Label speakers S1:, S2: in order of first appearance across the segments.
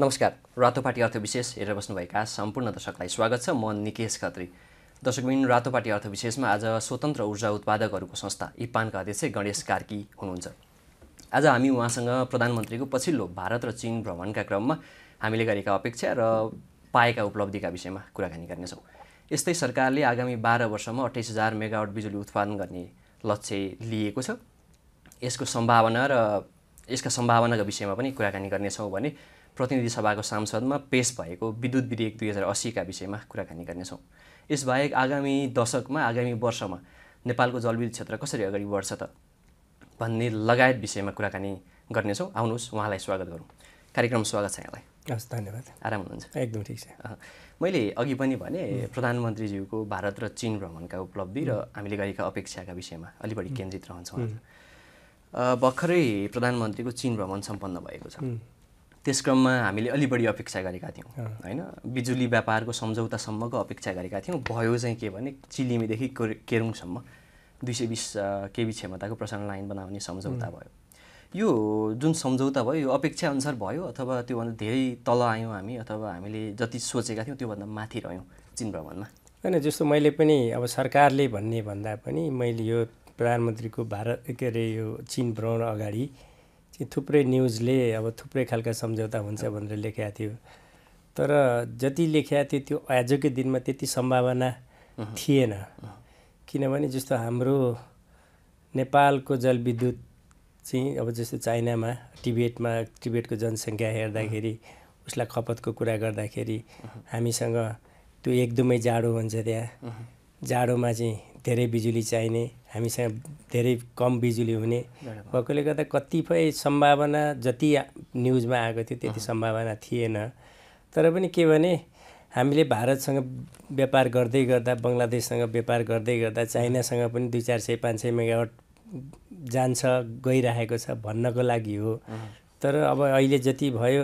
S1: नमस्कार रातोपाटी पार्टी अर्थविशेष हेरेर बस्नुभएका सम्पूर्ण दर्शकलाई स्वागत छ म निकेश खत्री दर्शकबिन रातोपाटी पार्टी अर्थविशेषमा आज स्वतन्त्र ऊर्जा उत्पादकहरूको संस्था इपानका अध्यक्ष गणेश कार्की हुनुहुन्छ आज हामी उहाँसँग प्रधानमन्त्रीको पछिल्लो भारत र चिन भ्रमणका क्रममा हामीले गरेका अपेक्षा र पाएका उपलब्धिका विषयमा कुराकानी गर्नेछौँ यस्तै सरकारले आगामी बाह्र वर्षमा अट्ठाइस हजार मेगावट बिजुली उत्पादन गर्ने लक्ष्य लिएको छ यसको सम्भावना र यसका सम्भावनाको विषयमा पनि कुराकानी गर्नेछौँ भने प्रतिनिधि सभाको सांसदमा पेश भएको विद्युत विधेयक दुई हजार असीका विषयमा कुराकानी गर्नेछौँ यसबाहेक आगामी दशकमा आगामी वर्षमा नेपालको जलविद्युत क्षेत्र कसरी अगाडि बढ्छ त भन्ने लगायत विषयमा कुराकानी गर्नेछौँ आउनुहोस् उहाँलाई स्वागत गरौँ कार्यक्रम स्वागत छ यहाँलाई हस् धन्यवाद आराम हुनुहुन्छ एकदम ठिक छ मैले अघि पनि भने प्रधानमन्त्रीज्यूको भारत र चिन भ्रमणका उपलब्धि र हामीले गरेका अपेक्षाका विषयमा अलि बढी केन्द्रित रहन्छौँ भर्खरै प्रधानमन्त्रीको चिन भ्रमण सम्पन्न भएको छ त्यस क्रममा हामीले अलि बढी अपेक्षा गरेका थियौँ होइन बिजुली व्यापारको सम्झौतासम्मको अपेक्षा गरेका थियौँ भयो चाहिँ के भने चिलिमीदेखि केरुङसम्म दुई सय बिस केबी क्षमताको प्रसारण लाइन बनाउने सम्झौता भयो यो जुन सम्झौता भयो यो अपेक्षाअनुसार भयो अथवा त्योभन्दा धेरै तल आयौँ हामी अथवा हामीले जति सोचेका थियौँ त्योभन्दा माथि रह्यौँ चिन भ्रमणमा
S2: होइन जस्तो मैले पनि अब सरकारले भन्ने भन्दा पनि मैले यो प्रधानमन्त्रीको भारत के अरे यो चिन भ्रमण अगाडि चाहिँ थुप्रै न्युजले अब थुप्रै खालका सम्झौता हुन्छ भनेर लेखेको थियो तर जति लेखेको थियो त्यो आजकै दिनमा त्यति सम्भावना थिएन किनभने जस्तो हाम्रो नेपालको जलविद्युत चाहिँ अब जस्तो चाइनामा टिबेटमा टिबेटको जनसङ्ख्या हेर्दाखेरि उसलाई खपतको कुरा गर्दाखेरि हामीसँग त्यो एकदमै जाडो हुन्छ त्यहाँ जाडोमा चाहिँ धेरै बिजुली चाहिने हामीसँग धेरै कम बिजुली हुने भएकोले गर्दा कतिपय सम्भावना जति न्युजमा आएको थियो त्यति सम्भावना थिएन तर पनि के भने हामीले भारतसँग व्यापार गर्दै गर्दा बङ्गलादेशसँग व्यापार गर्दै गर्दा चाइनासँग पनि दुई चार सय पाँच सय मेगावट जान्छ गइरहेको छ भन्नको लागि हो तर अब अहिले जति भयो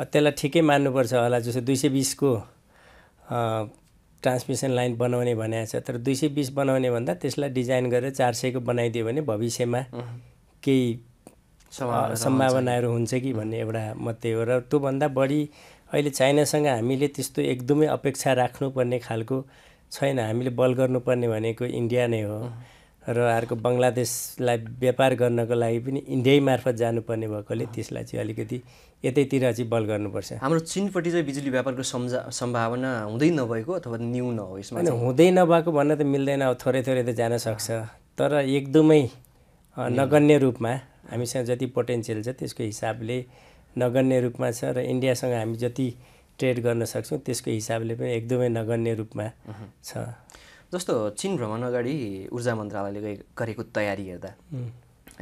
S2: त्यसलाई ठिकै मान्नुपर्छ होला जस्तो दुई सय बिसको ट्रान्समिसन लाइन बनाउने भनेको छ तर दुई सय बिस बनाउने भन्दा त्यसलाई डिजाइन गरेर चार सयको बनाइदियो भने भविष्यमा केही सम्भावनाहरू हुन्छ कि भन्ने एउटा मात्रै हो र त्योभन्दा बढी अहिले चाइनासँग हामीले त्यस्तो एकदमै अपेक्षा राख्नुपर्ने खालको छैन हामीले बल गर्नुपर्ने भनेको इन्डिया नै हो र अर्को बङ्गलादेशलाई व्यापार गर्नको लागि पनि इन्डियै मार्फत जानुपर्ने भएकोले त्यसलाई चाहिँ अलिकति यतैतिर चाहिँ बल गर्नुपर्छ हाम्रो चिनपट्टि चाहिँ बिजुली व्यापारको सम्झा सम्भावना हुँदै नभएको अथवा न्यून हो यसमा हुँदै नभएको भन्न त मिल्दैन अब थोरै थोरै त जान सक्छ तर एकदमै नगण्य रूपमा हामीसँग जति पोटेन्सियल छ त्यसको हिसाबले नगण्य रूपमा छ र इन्डियासँग हामी जति ट्रेड गर्न सक्छौँ त्यसको हिसाबले पनि एकदमै नगण्य रूपमा छ जस्तो चिन भ्रमण अगाडि ऊर्जा मन्त्रालयले गरेको तयारी हेर्दा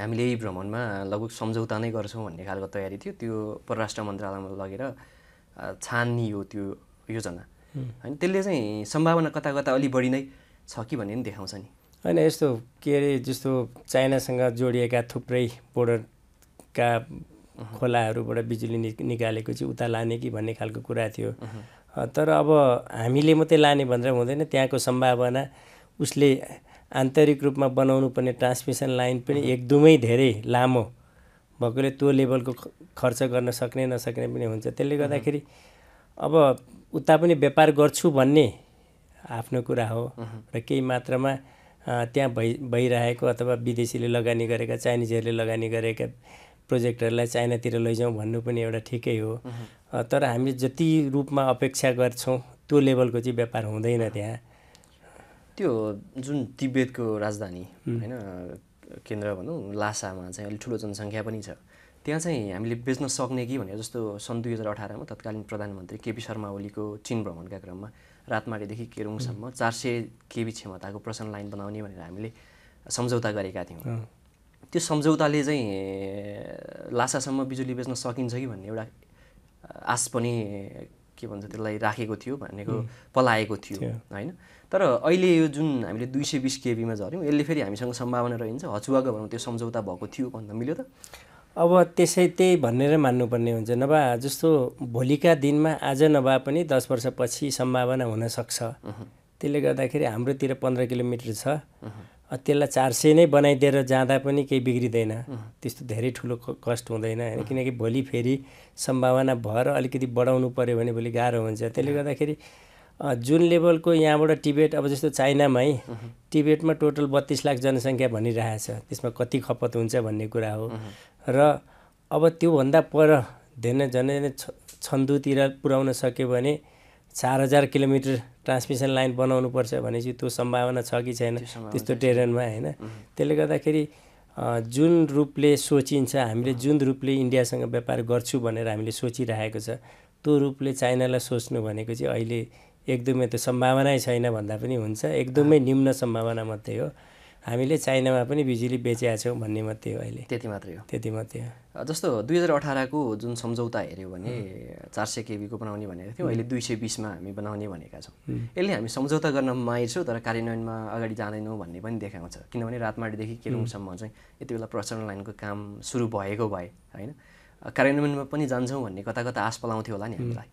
S2: हामीले यही भ्रमणमा
S1: लगभग सम्झौता नै गर्छौँ भन्ने खालको तयारी थियो त्यो परराष्ट्र मन्त्रालयमा लगेर छान्ने हो त्यो योजना होइन त्यसले चाहिँ सम्भावना कता कता अलि बढी नै छ
S2: कि भन्ने पनि देखाउँछ नि होइन यस्तो के अरे जस्तो चाइनासँग जोडिएका थुप्रै बोर्डरका खोलाहरूबाट बिजुली नि निकालेको चाहिँ उता लाने कि भन्ने खालको कुरा थियो तर अब हामीले मात्रै लाने भनेर हुँदैन त्यहाँको सम्भावना उसले आन्तरिक रूपमा बनाउनु पर्ने ट्रान्समिसन लाइन पनि एकदमै धेरै लामो भएकोले त्यो लेभलको खर्च गर्न सक्ने नसक्ने पनि हुन्छ त्यसले गर्दाखेरि अब उता पनि व्यापार गर्छु भन्ने आफ्नो कुरा हो र केही मात्रामा त्यहाँ भइ भइरहेको अथवा विदेशीले लगानी गरेका चाइनिजहरूले लगानी गरेका प्रोजेक्टहरूलाई चाइनातिर लैजाउँ भन्नु पनि एउटा ठिकै हो तर हामी जति रूपमा अपेक्षा गर्छौँ त्यो लेभलको चाहिँ व्यापार हुँदैन त्यहाँ त्यो
S1: जुन तिब्बतको राजधानी होइन केन्द्र भनौँ लासामा चाहिँ अलिक ठुलो जनसङ्ख्या पनि छ त्यहाँ चाहिँ हामीले बेच्न सक्ने कि भनेर जस्तो सन् दुई हजार अठारमा तत्कालीन प्रधानमन्त्री केपी शर्मा ओलीको चिन भ्रमणका क्रममा रातमाटीदेखि केरुङसम्म चार सय केबी क्षमताको प्रसन्न लाइन बनाउने भनेर हामीले सम्झौता गरेका थियौँ त्यो सम्झौताले चाहिँ लासासम्म बिजुली बेच्न सकिन्छ कि भन्ने एउटा आश पनि के भन्छ त्यसलाई राखेको थियो भनेको पलाएको थियो होइन तर अहिले यो जुन हामीले दुई सय बिस केबीमा झऱ्यौँ यसले फेरि हामीसँग सम्भावना रहन्छ हचुवाको भनौँ त्यो सम्झौता भएको थियो भन्न मिल्यो
S2: त अब त्यसै त्यही भनेर मान्नुपर्ने हुन्छ नभए जस्तो भोलिका दिनमा आज नभए पनि दस वर्षपछि सम्भावना हुनसक्छ त्यसले गर्दाखेरि हाम्रोतिर पन्ध्र किलोमिटर छ त्यसलाई चार सय नै बनाइदिएर जाँदा पनि केही बिग्रिँदैन त्यस्तो धेरै ठुलो कष्ट हुँदैन होइन किनकि भोलि फेरि सम्भावना भएर अलिकति बढाउनु पऱ्यो भने भोलि गाह्रो हुन्छ त्यसले गर्दाखेरि जुन लेभलको यहाँबाट टिबेट अब जस्तो चाइनामा है टिबेटमा टोटल बत्तिस लाख जनसङ्ख्या भनिरहेछ त्यसमा कति खपत हुन्छ भन्ने कुरा हो र अब त्योभन्दा पर झन् झन् छन्दुतिर पुर्याउन सक्यो भने चार हजार किलोमिटर ट्रान्समिसन लाइन बनाउनुपर्छ भनेपछि त्यो सम्भावना छ कि छैन त्यस्तो टेरेनमा होइन त्यसले गर्दाखेरि जुन रूपले सोचिन्छ हामीले जुन रूपले इन्डियासँग व्यापार गर्छु भनेर हामीले सोचिरहेको छ त्यो रूपले चाइनालाई सोच्नु भनेको चाहिँ अहिले एकदमै त्यो सम्भावनै छैन भन्दा पनि हुन्छ एकदमै निम्न सम्भावना मात्रै हो हामीले चाइनामा पनि बिजुली बेचेका छौँ भन्ने मात्रै हो अहिले त्यति मात्रै हो त्यति मात्रै हो
S1: जस्तो दुई हजार अठारको जुन सम्झौता हेऱ्यो भने चार सय केबीको बनाउने भनेको थियौँ अहिले दुई सय बिसमा हामी बनाउने भनेका छौँ यसले हामी सम्झौता गर्न माइर छौँ तर कार्यान्वयनमा अगाडि जाँदैनौँ भन्ने पनि देखाउँछ किनभने रातमाडीदेखि केलुङसम्म चाहिँ यति बेला प्रसारण लाइनको काम सुरु
S2: भएको भए होइन
S1: कार्यान्वयनमा पनि जान्छौँ भन्ने कता कता आश पलाउँथ्यो होला
S2: नि हामीलाई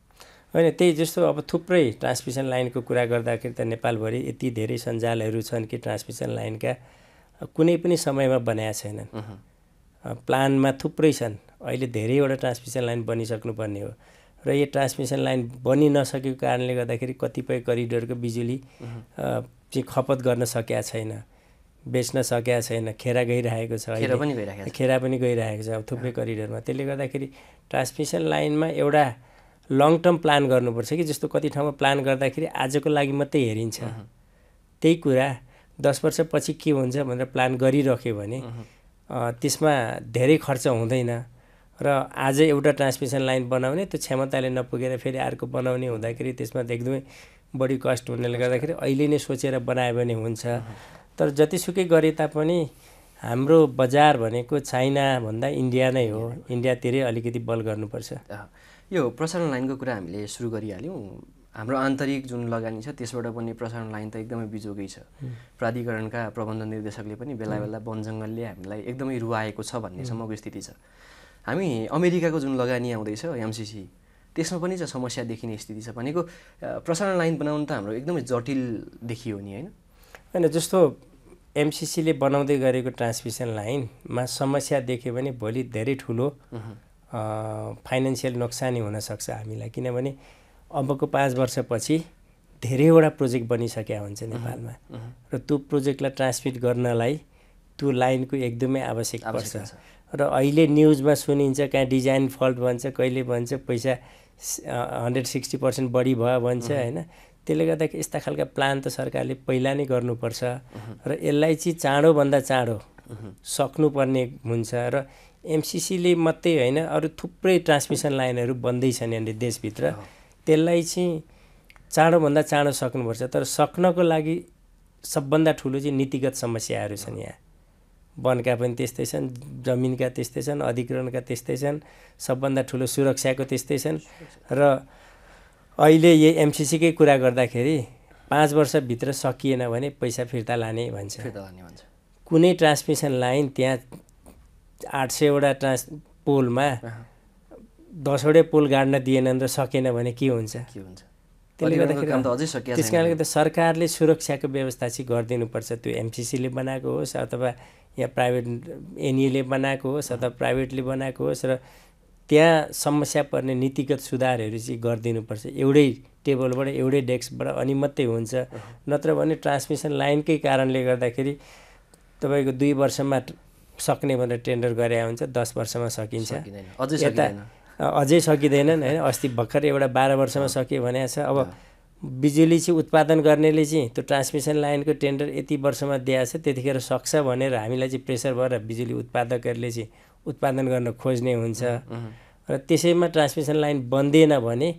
S2: होइन त्यही जस्तो अब थुप्रै ट्रान्समिसन लाइनको कुरा गर्दाखेरि त नेपालभरि यति धेरै सञ्जालहरू छन् कि ट्रान्समिसन लाइनका कुनै पनि समयमा बनाएका छैनन् प्लानमा थुप्रै छन् अहिले धेरैवटा ट्रान्समिसन लाइन बनिसक्नुपर्ने हो र यो ट्रान्समिसन लाइन बनि नसकेको कारणले गर्दाखेरि कतिपय करिडोरको बिजुली चाहिँ खपत गर्न सकेका छैन बेच्न सकेका छैन खेरा गइरहेको छ खेरा पनि गइरहेको छ खेरा पनि गइरहेको छ अब थुप्रै करिडोरमा त्यसले गर्दाखेरि ट्रान्समिसन लाइनमा एउटा लङ टर्म प्लान गर्नुपर्छ कि जस्तो कति ठाउँमा प्लान गर्दाखेरि आजको लागि मात्रै हेरिन्छ त्यही कुरा दस वर्षपछि के हुन्छ भनेर प्लान गरिरह्यो भने त्यसमा धेरै खर्च हुँदैन र आज एउटा ट्रान्समिसन लाइन बनाउने त्यो क्षमताले नपुगेर फेरि अर्को बनाउने हुँदाखेरि त्यसमा एकदमै बढी कस्ट हुनाले गर्दाखेरि अहिले नै सोचेर बनायो भने हुन्छ तर जतिसुकै गरे तापनि हाम्रो बजार भनेको चाइनाभन्दा इन्डिया नै हो इन्डियातिरै अलिकति बल गर्नुपर्छ
S1: यो प्रसारण लाइनको कुरा हामीले सुरु गरिहाल्यौँ हाम्रो आन्तरिक जुन लगानी छ त्यसबाट पनि प्रसारण लाइन त एकदमै बिजोगै छ प्राधिकरणका प्रबन्ध निर्देशकले पनि बेला बेला वनजङ्गलले हामीलाई एकदमै रुवाएको छ भन्नेसम्मको स्थिति छ हामी अमेरिकाको जुन लगानी आउँदैछ एमसिसी त्यसमा पनि चाहिँ समस्या
S2: देखिने स्थिति छ भनेको प्रसारण लाइन बनाउनु त हाम्रो एकदमै जटिल देखियो नि होइन होइन जस्तो एमसिसीले बनाउँदै गरेको ट्रान्समिसन लाइनमा समस्या देख्यो भने भोलि धेरै ठुलो फाइनेन्सियल नोक्सानी हुनसक्छ हामीलाई किनभने अबको पाँच वर्षपछि धेरैवटा प्रोजेक्ट बनिसकेका हुन्छ नेपालमा र त्यो प्रोजेक्टलाई ट्रान्समिट गर्नलाई त्यो लाइनको एकदमै आवश्यक पर्छ र अहिले न्युजमा सुनिन्छ कहाँ डिजाइन फल्ट भन्छ कहिले भन्छ पैसा हन्ड्रेड सिक्सटी पर्सेन्ट बढी भयो भन्छ होइन त्यसले गर्दा यस्ता खालका प्लान त सरकारले पहिला नै गर्नुपर्छ र यसलाई चाहिँ चाँडोभन्दा चाँडो सक्नुपर्ने हुन्छ र एमसिसीले मात्रै होइन अरू थुप्रै ट्रान्समिसन लाइनहरू बन्दैछन् यहाँनिर देशभित्र त्यसलाई चाहिँ चाँडोभन्दा चाँडो सक्नुपर्छ तर सक्नको लागि सबभन्दा ठुलो चाहिँ नीतिगत समस्याहरू छन् यहाँ वनका पनि त्यस्तै छन् जमिनका त्यस्तै छन् अधिग्रहणका त्यस्तै छन् सबभन्दा ठुलो सुरक्षाको त्यस्तै छन् र अहिले यो एमसिसीकै कुरा गर्दाखेरि पाँच वर्षभित्र सकिएन भने पैसा फिर्ता लाने भन्छ कुनै ट्रान्समिसन लाइन त्यहाँ आठ सयवटा ट्रान्स पोलमा दसवटै पोल गाड्न दिएन र सकेन भने के हुन्छ के हुन्छ त्यसले गर्दाखेरि त्यस कारणले गर्दा सरकारले सुरक्षाको व्यवस्था चाहिँ गरिदिनुपर्छ त्यो एमसिसीले बनाएको होस् अथवा यहाँ प्राइभेट एनइएले बनाएको होस् अथवा प्राइभेटले बनाएको होस् र त्यहाँ समस्या पर्ने नीतिगत सुधारहरू चाहिँ गरिदिनुपर्छ एउटै टेबलबाट एउटै डेस्कबाट अनि मात्रै हुन्छ नत्र भने ट्रान्समिसन लाइनकै कारणले गर्दाखेरि तपाईँको दुई वर्षमा सक्ने भनेर टेन्डर गरे हुन्छ दस वर्षमा सकिन्छ यता अझै सकिँदैनन् होइन अस्ति भर्खर एउटा बाह्र वर्षमा सकियो भने छ अब बिजुली चाहिँ उत्पादन गर्नेले चाहिँ त्यो ट्रान्समिसन लाइनको टेन्डर यति वर्षमा दिएको छ त्यतिखेर सक्छ भनेर हामीलाई चाहिँ प्रेसर भएर बिजुली उत्पादकहरूले चाहिँ उत्पादन गर्न खोज्ने हुन्छ र त्यसैमा ट्रान्समिसन लाइन बन्दिएन भने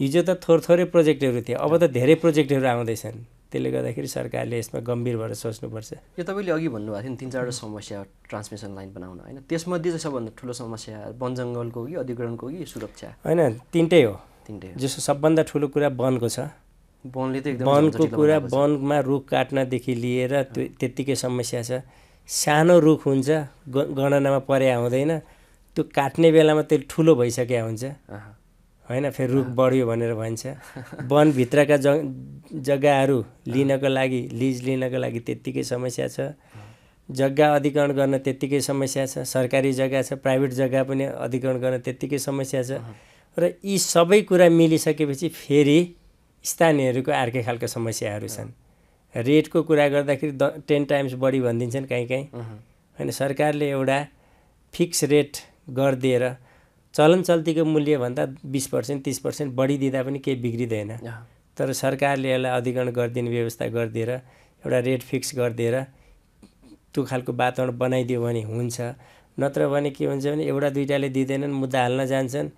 S2: हिजो त थोर थोरै प्रोजेक्टहरू थिए अब त धेरै प्रोजेक्टहरू आउँदैछन् त्यसले गर्दाखेरि सरकारले यसमा गम्भीर भएर सोच्नुपर्छ
S1: यो तपाईँले अघि भन्नुभएको थियो नि तिन चारवटा समस्या ट्रान्समिसन लाइन बनाउन होइन त्यसमध्ये चाहिँ सबभन्दा ठुलो समस्या वन जङ्गलको कि अधिग्रहणको कि सुरक्षा
S2: होइन तिनटै हो तिनटै जस्तो सबभन्दा ठुलो कुरा वनको छ वनले त एकदम वनको कुरा वनमा रुख काट्नदेखि लिएर त्यो त्यत्तिकै समस्या छ सानो रुख हुन्छ गणनामा पर्या हुँदैन त्यो काट्ने बेलामा त्यो ठुलो भइसकेका हुन्छ होइन फेरि रुख बढ्यो भनेर भन्छ वनभित्रका ज जग्गाहरू लिनको लागि लिज लिनको लागि त्यत्तिकै समस्या छ जग्गा अधिग्रहण गर्न त्यत्तिकै समस्या छ सरकारी जग्गा छ प्राइभेट जग्गा पनि अधिकरण गर्न त्यत्तिकै समस्या छ र यी सबै कुरा मिलिसकेपछि फेरि स्थानीयहरूको अर्कै खालको समस्याहरू छन् रेटको कुरा गर्दाखेरि द टेन टाइम्स बढी भनिदिन्छन् कहीँ कहीँ होइन सरकारले एउटा फिक्स रेट गरिदिएर चलन चल्तीको मूल्यभन्दा बिस पर्सेन्ट तिस पर्सेन्ट बढिदिँदा पनि केही बिग्रिँदैन तर सरकारले यसलाई अधिग्रहण गरिदिने व्यवस्था गरिदिएर एउटा रेट फिक्स गरिदिएर त्यो खालको वातावरण बनाइदियो भने हुन्छ नत्र भने के हुन्छ भने एउटा दुइटाले दिँदैनन् मुद्दा हाल्न जान्छन्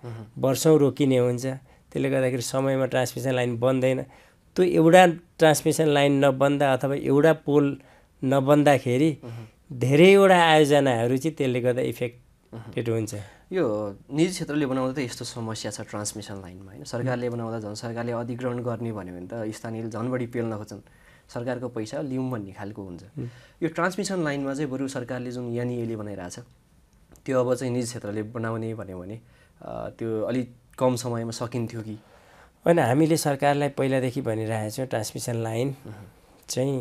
S2: वर्षौँ रोकिने हुन्छ त्यसले गर्दाखेरि समयमा ट्रान्समिसन लाइन बन्दैन त्यो एउटा ट्रान्समिसन लाइन नबन्दा अथवा एउटा पोल नबन्दाखेरि धेरैवटा आयोजनाहरू चाहिँ त्यसले गर्दा इफेक्ट त्यो हुन्छ
S1: यो निजी क्षेत्रले बनाउँदा त यस्तो समस्या छ ट्रान्समिसन लाइनमा होइन सरकारले बनाउँदा झन् सरकारले अधिग्रहण गर्ने भन्यो भने त स्थानीयले झन् बढी पेल्न खोज्छन् सरकारको पैसा लिउँ भन्ने खालको हुन्छ यो ट्रान्समिसन लाइनमा चाहिँ बरु सरकारले जुन यानिएले बनाइरहेछ त्यो
S2: अब चाहिँ निजी क्षेत्रले बनाउने भन्यो भने त्यो अलिक कम समयमा सकिन्थ्यो कि होइन हामीले सरकारलाई पहिलादेखि भनिरहेछौँ ट्रान्समिसन लाइन चाहिँ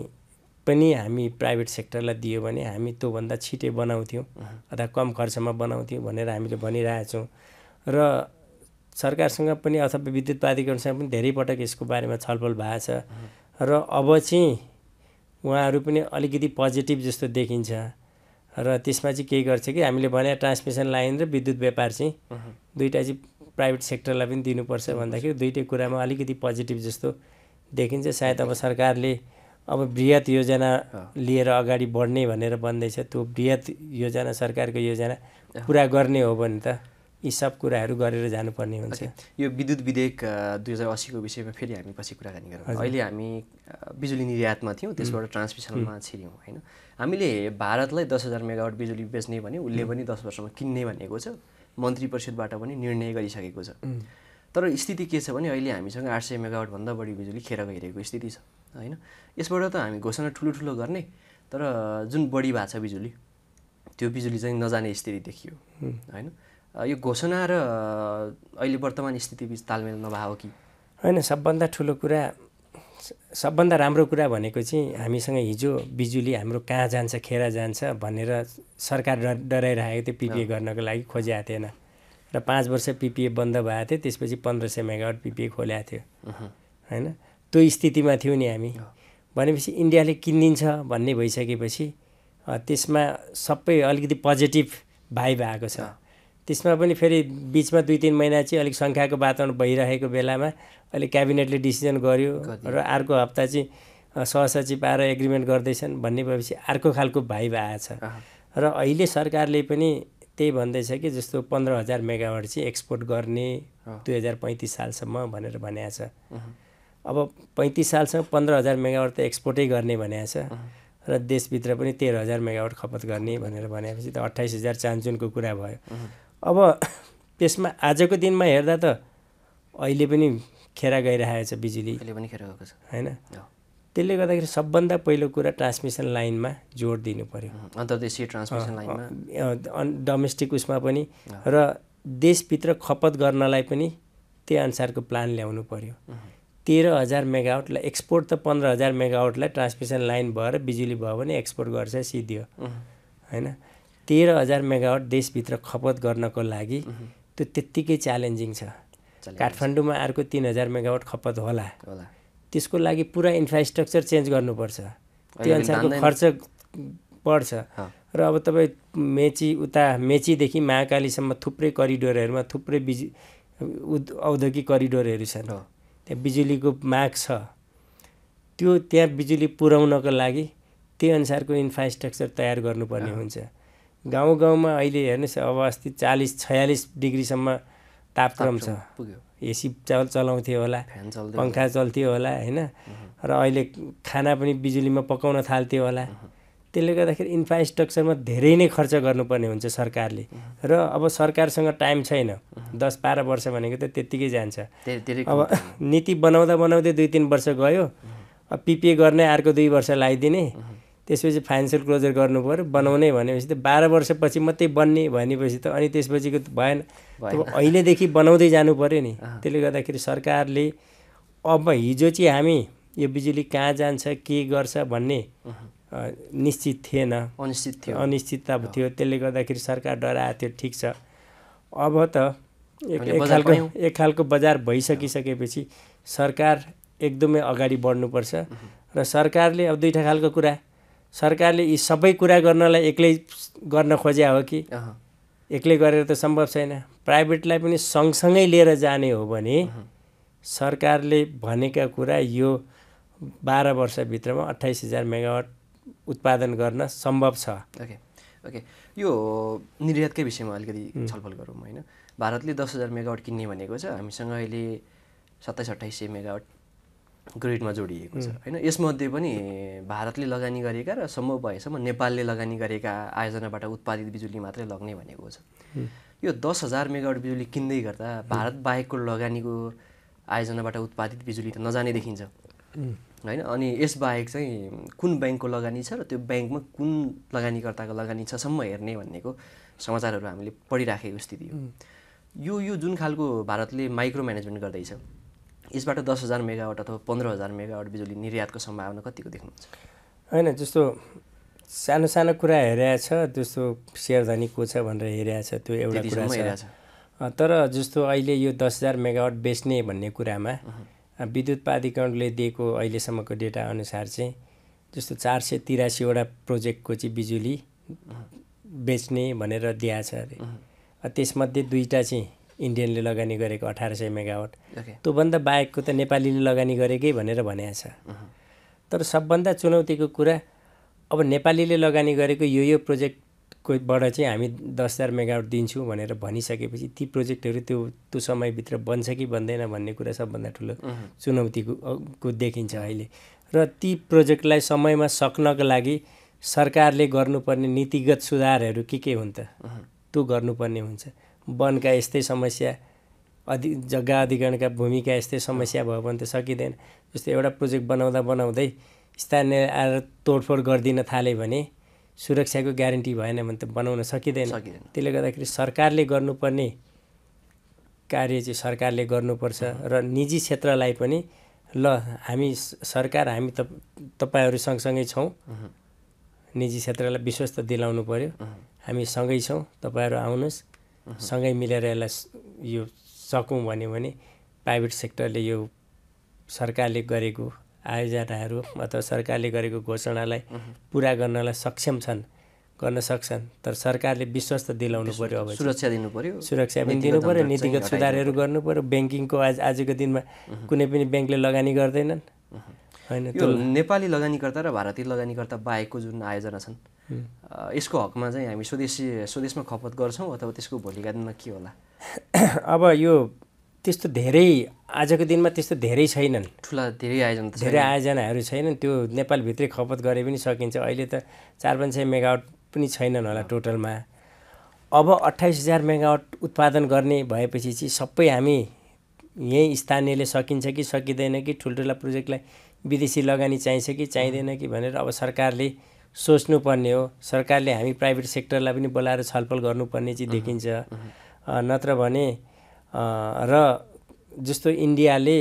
S2: पनि हामी प्राइभेट सेक्टरलाई दियो भने हामी त्योभन्दा छिटै बनाउँथ्यौँ अथवा कम खर्चमा बनाउँथ्यौँ भनेर हामीले भनिरहेछौँ र सरकारसँग पनि अथवा विद्युत प्राधिकरणसँग पनि धेरै पटक यसको बारेमा छलफल भएको छ र अब चाहिँ उहाँहरू पनि अलिकति पोजिटिभ जस्तो देखिन्छ र त्यसमा चाहिँ के गर्छ कि हामीले भने ट्रान्समिसन लाइन र विद्युत व्यापार चाहिँ दुइटा चाहिँ प्राइभेट सेक्टरलाई पनि दिनुपर्छ भन्दाखेरि दुइटै कुरामा अलिकति पोजिटिभ जस्तो देखिन्छ सायद अब सरकारले अब वृहत योजना लिएर अगाडि बढ्ने भनेर भन्दैछ त्यो वृहत योजना सरकारको योजना पुरा गर्ने हो भने त यी सब कुराहरू गरेर जानुपर्ने हुन्छ
S1: यो विद्युत विधेयक दुई हजार असीको विषयमा फेरि हामी पछि कुराकानी गरौँ अहिले हामी बिजुली निर्यातमा थियौँ त्यसबाट ट्रान्समिसनमा छिर्यौँ होइन हामीले भारतलाई दस हजार मेगावाट बिजुली बेच्ने भने उसले पनि दस वर्षमा किन्ने भनेको छ मन्त्री परिषदबाट पनि निर्णय गरिसकेको छ तर स्थिति के छ भने अहिले हामीसँग आठ सय मेगावटभन्दा बढी बिजुली खेर गइरहेको स्थिति छ होइन यसबाट त हामी घोषणा ठुलो ठुलो गर्ने तर जुन बढी भएको छ बिजुली त्यो बिजुली चाहिँ नजाने स्थिति देखियो होइन यो घोषणा र अहिले वर्तमान स्थितिबिच तालमेल नभएको कि
S2: होइन सबभन्दा ठुलो कुरा सबभन्दा राम्रो कुरा भनेको चाहिँ हामीसँग हिजो बिजुली हाम्रो कहाँ जान्छ खेर जान्छ भनेर सरकार डराइरहेको थियो पिपिए गर्नको लागि खोजेको थिएन र पाँच वर्ष पिपिए बन्द भएको थियो त्यसपछि पन्ध्र सय मेगावाट पिपिए खोल्याएको थियो होइन त्यो स्थितिमा थियौँ नि हामी भनेपछि इन्डियाले किनिदिन्छ भन्ने भइसकेपछि त्यसमा सबै अलिकति पोजिटिभ भाइब आएको छ त्यसमा पनि फेरि बिचमा दुई तिन महिना चाहिँ अलिक सङ्ख्याको वातावरण भइरहेको बेलामा अहिले क्याबिनेटले डिसिजन गर्यो र अर्को हप्ता चाहिँ सहसचिव आएर एग्रिमेन्ट गर्दैछन् भन्ने भएपछि अर्को खालको भएको छ र अहिले सरकारले पनि त्यही भन्दैछ कि जस्तो पन्ध्र हजार मेगावाट चाहिँ एक्सपोर्ट गर्ने दुई हजार पैँतिस सालसम्म भनेर भनेको छ अब पैँतिस सालसम्म पन्ध्र हजार मेगावाट त एक्सपोर्टै गर्ने भनेको छ र देशभित्र पनि तेह्र हजार मेगावाट खपत गर्ने भनेर भनेपछि त अट्ठाइस हजार चान्चुनको कुरा भयो अब त्यसमा आजको दिनमा हेर्दा त अहिले पनि खेरा गइरहेको छ बिजुली अहिले पनि खेरा गएको छ होइन त्यसले गर्दाखेरि सबभन्दा पहिलो कुरा ट्रान्समिसन लाइनमा जोड दिनु पऱ्यो अन्तर्देशीय ट्रान्समिसन लाइनमा डोमेस्टिक उसमा पनि र देशभित्र खपत गर्नलाई पनि त्यही अनुसारको प्लान ल्याउनु पऱ्यो तेह्र हजार मेगावटलाई एक्सपोर्ट त पन्ध्र हजार मेगावटलाई ट्रान्समिसन लाइन भएर बिजुली भयो भने एक्सपोर्ट गर्छ सिद्धियो होइन तेह्र हजार मेगावट देशभित्र खपत गर्नको लागि त्यो त्यत्तिकै च्यालेन्जिङ छ काठमाडौँमा अर्को तिन हजार मेगावट खपत होला होला त्यसको लागि पुरा इन्फ्रास्ट्रक्चर चेन्ज गर्नुपर्छ त्यो अनुसारको खर्च बढ्छ र अब तपाईँ मेची उता मेचीदेखि महाकालीसम्म थुप्रै करिडोरहरूमा थुप्रै बिजु औद्योगिक करिडोरहरू छन् त्यहाँ बिजुलीको माग छ त्यो त्यहाँ बिजुली पुर्याउनको लागि त्यही अनुसारको इन्फ्रास्ट्रक्चर तयार गर्नुपर्ने हुन्छ गाउँ गाउँमा अहिले हेर्नुहोस् अब अस्ति चालिस छयालिस डिग्रीसम्म तापक्रम छ पुग्यो एसी चल चलाउँथ्यो होला पङ्खा चल्थ्यो होला होइन र अहिले खाना पनि बिजुलीमा पकाउन थाल्थ्यो होला त्यसले गर्दाखेरि इन्फ्रास्ट्रक्चरमा धेरै नै खर्च गर्नुपर्ने हुन्छ सरकारले र अब सरकारसँग टाइम छैन दस बाह्र वर्ष भनेको त त्यत्तिकै जान्छ अब नीति बनाउँदा बनाउँदै दुई तिन वर्ष गयो पिपिए गर्ने अर्को दुई वर्ष लगाइदिने त्यसपछि फाइनेन्सियल क्लोजर गर्नु पऱ्यो बनाउने भनेपछि त बाह्र वर्षपछि मात्रै बन्ने भनेपछि त अनि त्यसपछिको भएन अब अहिलेदेखि बनाउँदै जानु पऱ्यो नि त्यसले गर्दाखेरि सरकारले अब हिजो चाहिँ हामी यो बिजुली कहाँ जान्छ के गर्छ भन्ने निश्चित थिएन अनिश्चित थियो अनिश्चितता थियो त्यसले गर्दाखेरि सरकार डराएको थियो ठिक छ अब त एक खालको एक खालको बजार भइसकिसकेपछि सरकार एकदमै अगाडि बढ्नुपर्छ र सरकारले अब दुईवटा खालको कुरा सरकारले यी सबै कुरा गर्नलाई एक्लै गर्न खोज्या हो कि एक्लै गरेर त सम्भव छैन प्राइभेटलाई पनि सँगसँगै लिएर जाने हो भने सरकारले भनेका कुरा यो बाह्र वर्षभित्रमा अठाइस हजार मेगावाट उत्पादन गर्न सम्भव छ
S1: ओके ओके यो निर्यातकै विषयमा अलिकति छलफल गरौँ होइन भारतले दस हजार मेगावाट किन्ने भनेको छ हामीसँग अहिले सत्ताइस अट्ठाइस सय मेगावाट ग्रिडमा जोडिएको छ होइन यसमध्ये पनि भारतले लगानी गरेका र सम्भव भएसम्म नेपालले लगानी गरेका आयोजनाबाट उत्पादित बिजुली मात्रै लग्ने भनेको छ यो दस हजार मेगावाट बिजुली किन्दै गर्दा भारत बाहेकको लगानीको आयोजनाबाट उत्पादित बिजुली त नजाने देखिन्छ होइन अनि यसबाहेक चाहिँ कुन ब्याङ्कको लगानी छ र त्यो ब्याङ्कमा कुन लगानीकर्ताको लगानी छसम्म हेर्ने भन्नेको समाचारहरू हामीले पढिराखेको स्थिति हो यो यो जुन खालको भारतले माइक्रो म्यानेजमेन्ट गर्दैछ यसबाट दस हजार मेगावाट अथवा पन्ध्र हजार मेगावाट बिजुली निर्यातको सम्भावना कतिको
S2: देख्नुहुन्छ होइन जस्तो सानो सानो कुरा हेरिरहेको छ त्यस्तो सेयरधनी को छ भनेर छ त्यो एउटा कुरा छ तर जस्तो अहिले यो दस हजार मेगावाट बेच्ने भन्ने कुरामा विद्युत प्राधिकरणले दिएको अहिलेसम्मको डेटा अनुसार चाहिँ जस्तो चार सय तिरासीवटा प्रोजेक्टको चाहिँ बिजुली बेच्ने भनेर दिएछ अरे त्यसमध्ये दुईवटा चाहिँ इन्डियनले लगानी गरेको अठार सय मेगावाट त्योभन्दा बाहेकको त नेपालीले लगानी गरेकै भनेर भनेको छ तर सबभन्दा चुनौतीको कुरा अब नेपालीले लगानी गरेको यो यो प्रोजेक्टकोबाट चाहिँ हामी दस हजार मेगावाट दिन्छौँ भनेर भनिसकेपछि ती प्रोजेक्टहरू त्यो त्यो समयभित्र बन्छ कि बन्दैन भन्ने कुरा सबभन्दा ठुलो चुनौतीको देखिन्छ अहिले र ती प्रोजेक्टलाई समयमा सक्नको लागि सरकारले गर्नुपर्ने नीतिगत सुधारहरू के के हुन् त त्यो गर्नुपर्ने हुन्छ वनका यस्तै समस्या अधि जग्गा अधिग्रहणका भूमिका यस्तै समस्या भयो भने त सकिँदैन जस्तो एउटा प्रोजेक्ट बनाउँदा बनाउँदै स्थानीय आएर तोडफोड गरिदिन थाल्यो भने सुरक्षाको ग्यारेन्टी भएन भने त बनाउन सकिँदैन त्यसले गर्दाखेरि सरकारले गर्नुपर्ने कार्य चाहिँ सरकारले गर्नुपर्छ र निजी क्षेत्रलाई पनि ल हामी सरकार हामी त तपाईँहरू सँगसँगै छौँ निजी क्षेत्रलाई विश्वस्त दिलाउनु पऱ्यो हामी सँगै छौँ तपाईँहरू आउनुहोस् सँगै मिलेर यसलाई यो सकौँ भन्यो भने प्राइभेट सेक्टरले यो सरकारले गरेको आयोजनाहरू अथवा सरकारले गरेको घोषणालाई पुरा गर्नलाई सक्षम छन् गर्न सक्छन् तर सरकारले विश्वस्त दिलाउनु पऱ्यो अब सुरक्षा दिनु पर्यो सुरक्षा पनि दिनु पऱ्यो नीतिगत सुधारहरू गर्नु पर्यो ब्याङ्किङको आज आजको दिनमा कुनै पनि ब्याङ्कले लगानी गर्दैनन् यो नेपाली लगानीकर्ता र भारतीय लगानीकर्ता
S1: बाहेकको जुन आयोजना छन् यसको हकमा चाहिँ हामी स्वदेशी स्वदेशमा खपत गर्छौँ अथवा
S2: त्यसको भोलिका दिनमा के होला अब यो त्यस्तो धेरै आजको दिनमा त्यस्तो धेरै छैनन् ठुला धेरै आयोजना धेरै आयोजनाहरू छैनन् त्यो नेपालभित्रै खपत गरे पनि सकिन्छ अहिले त चार पाँच सय मेगावट पनि छैनन् होला टोटलमा अब अट्ठाइस हजार मेगावट उत्पादन गर्ने भएपछि चाहिँ सबै हामी यहीँ स्थानीयले सकिन्छ कि सकिँदैन कि ठुल्ठुला प्रोजेक्टलाई विदेशी लगानी चाहिन्छ कि चाहिँदैन कि भनेर अब सरकारले सोच्नुपर्ने हो सरकारले हामी प्राइभेट सेक्टरलाई पनि बोलाएर छलफल गर्नुपर्ने चाहिँ देखिन्छ नत्र भने र जस्तो इन्डियाले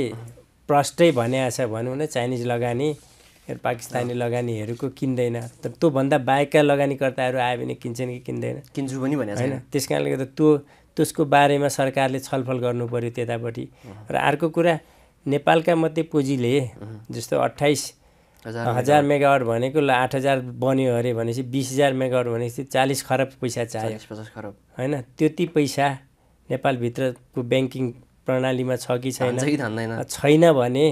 S2: प्रष्टै भनेको छ भनौँ न चाइनिज लगानी पाकिस्तानी लगानीहरूको किन्दैन तर त्योभन्दा बाहेकका लगानीकर्ताहरू आयो भने किन्छन् कि किन्दैन किन्छु पनि भने होइन त्यस कारणले गर्दा त्यो त्यसको बारेमा सरकारले छलफल गर्नु पऱ्यो त्यतापट्टि र अर्को कुरा नेपालका मात्रै पुँजीले जस्तो अट्ठाइस हजार मेगावाट भनेको ल आठ हजार बन्यो अरे भनेपछि बिस हजार मेगावाट भनेपछि चालिस खरब पैसा चाहियो पचास खरब होइन त्यति पैसा नेपालभित्रको ब्याङ्किङ प्रणालीमा छ कि छैन छैन भने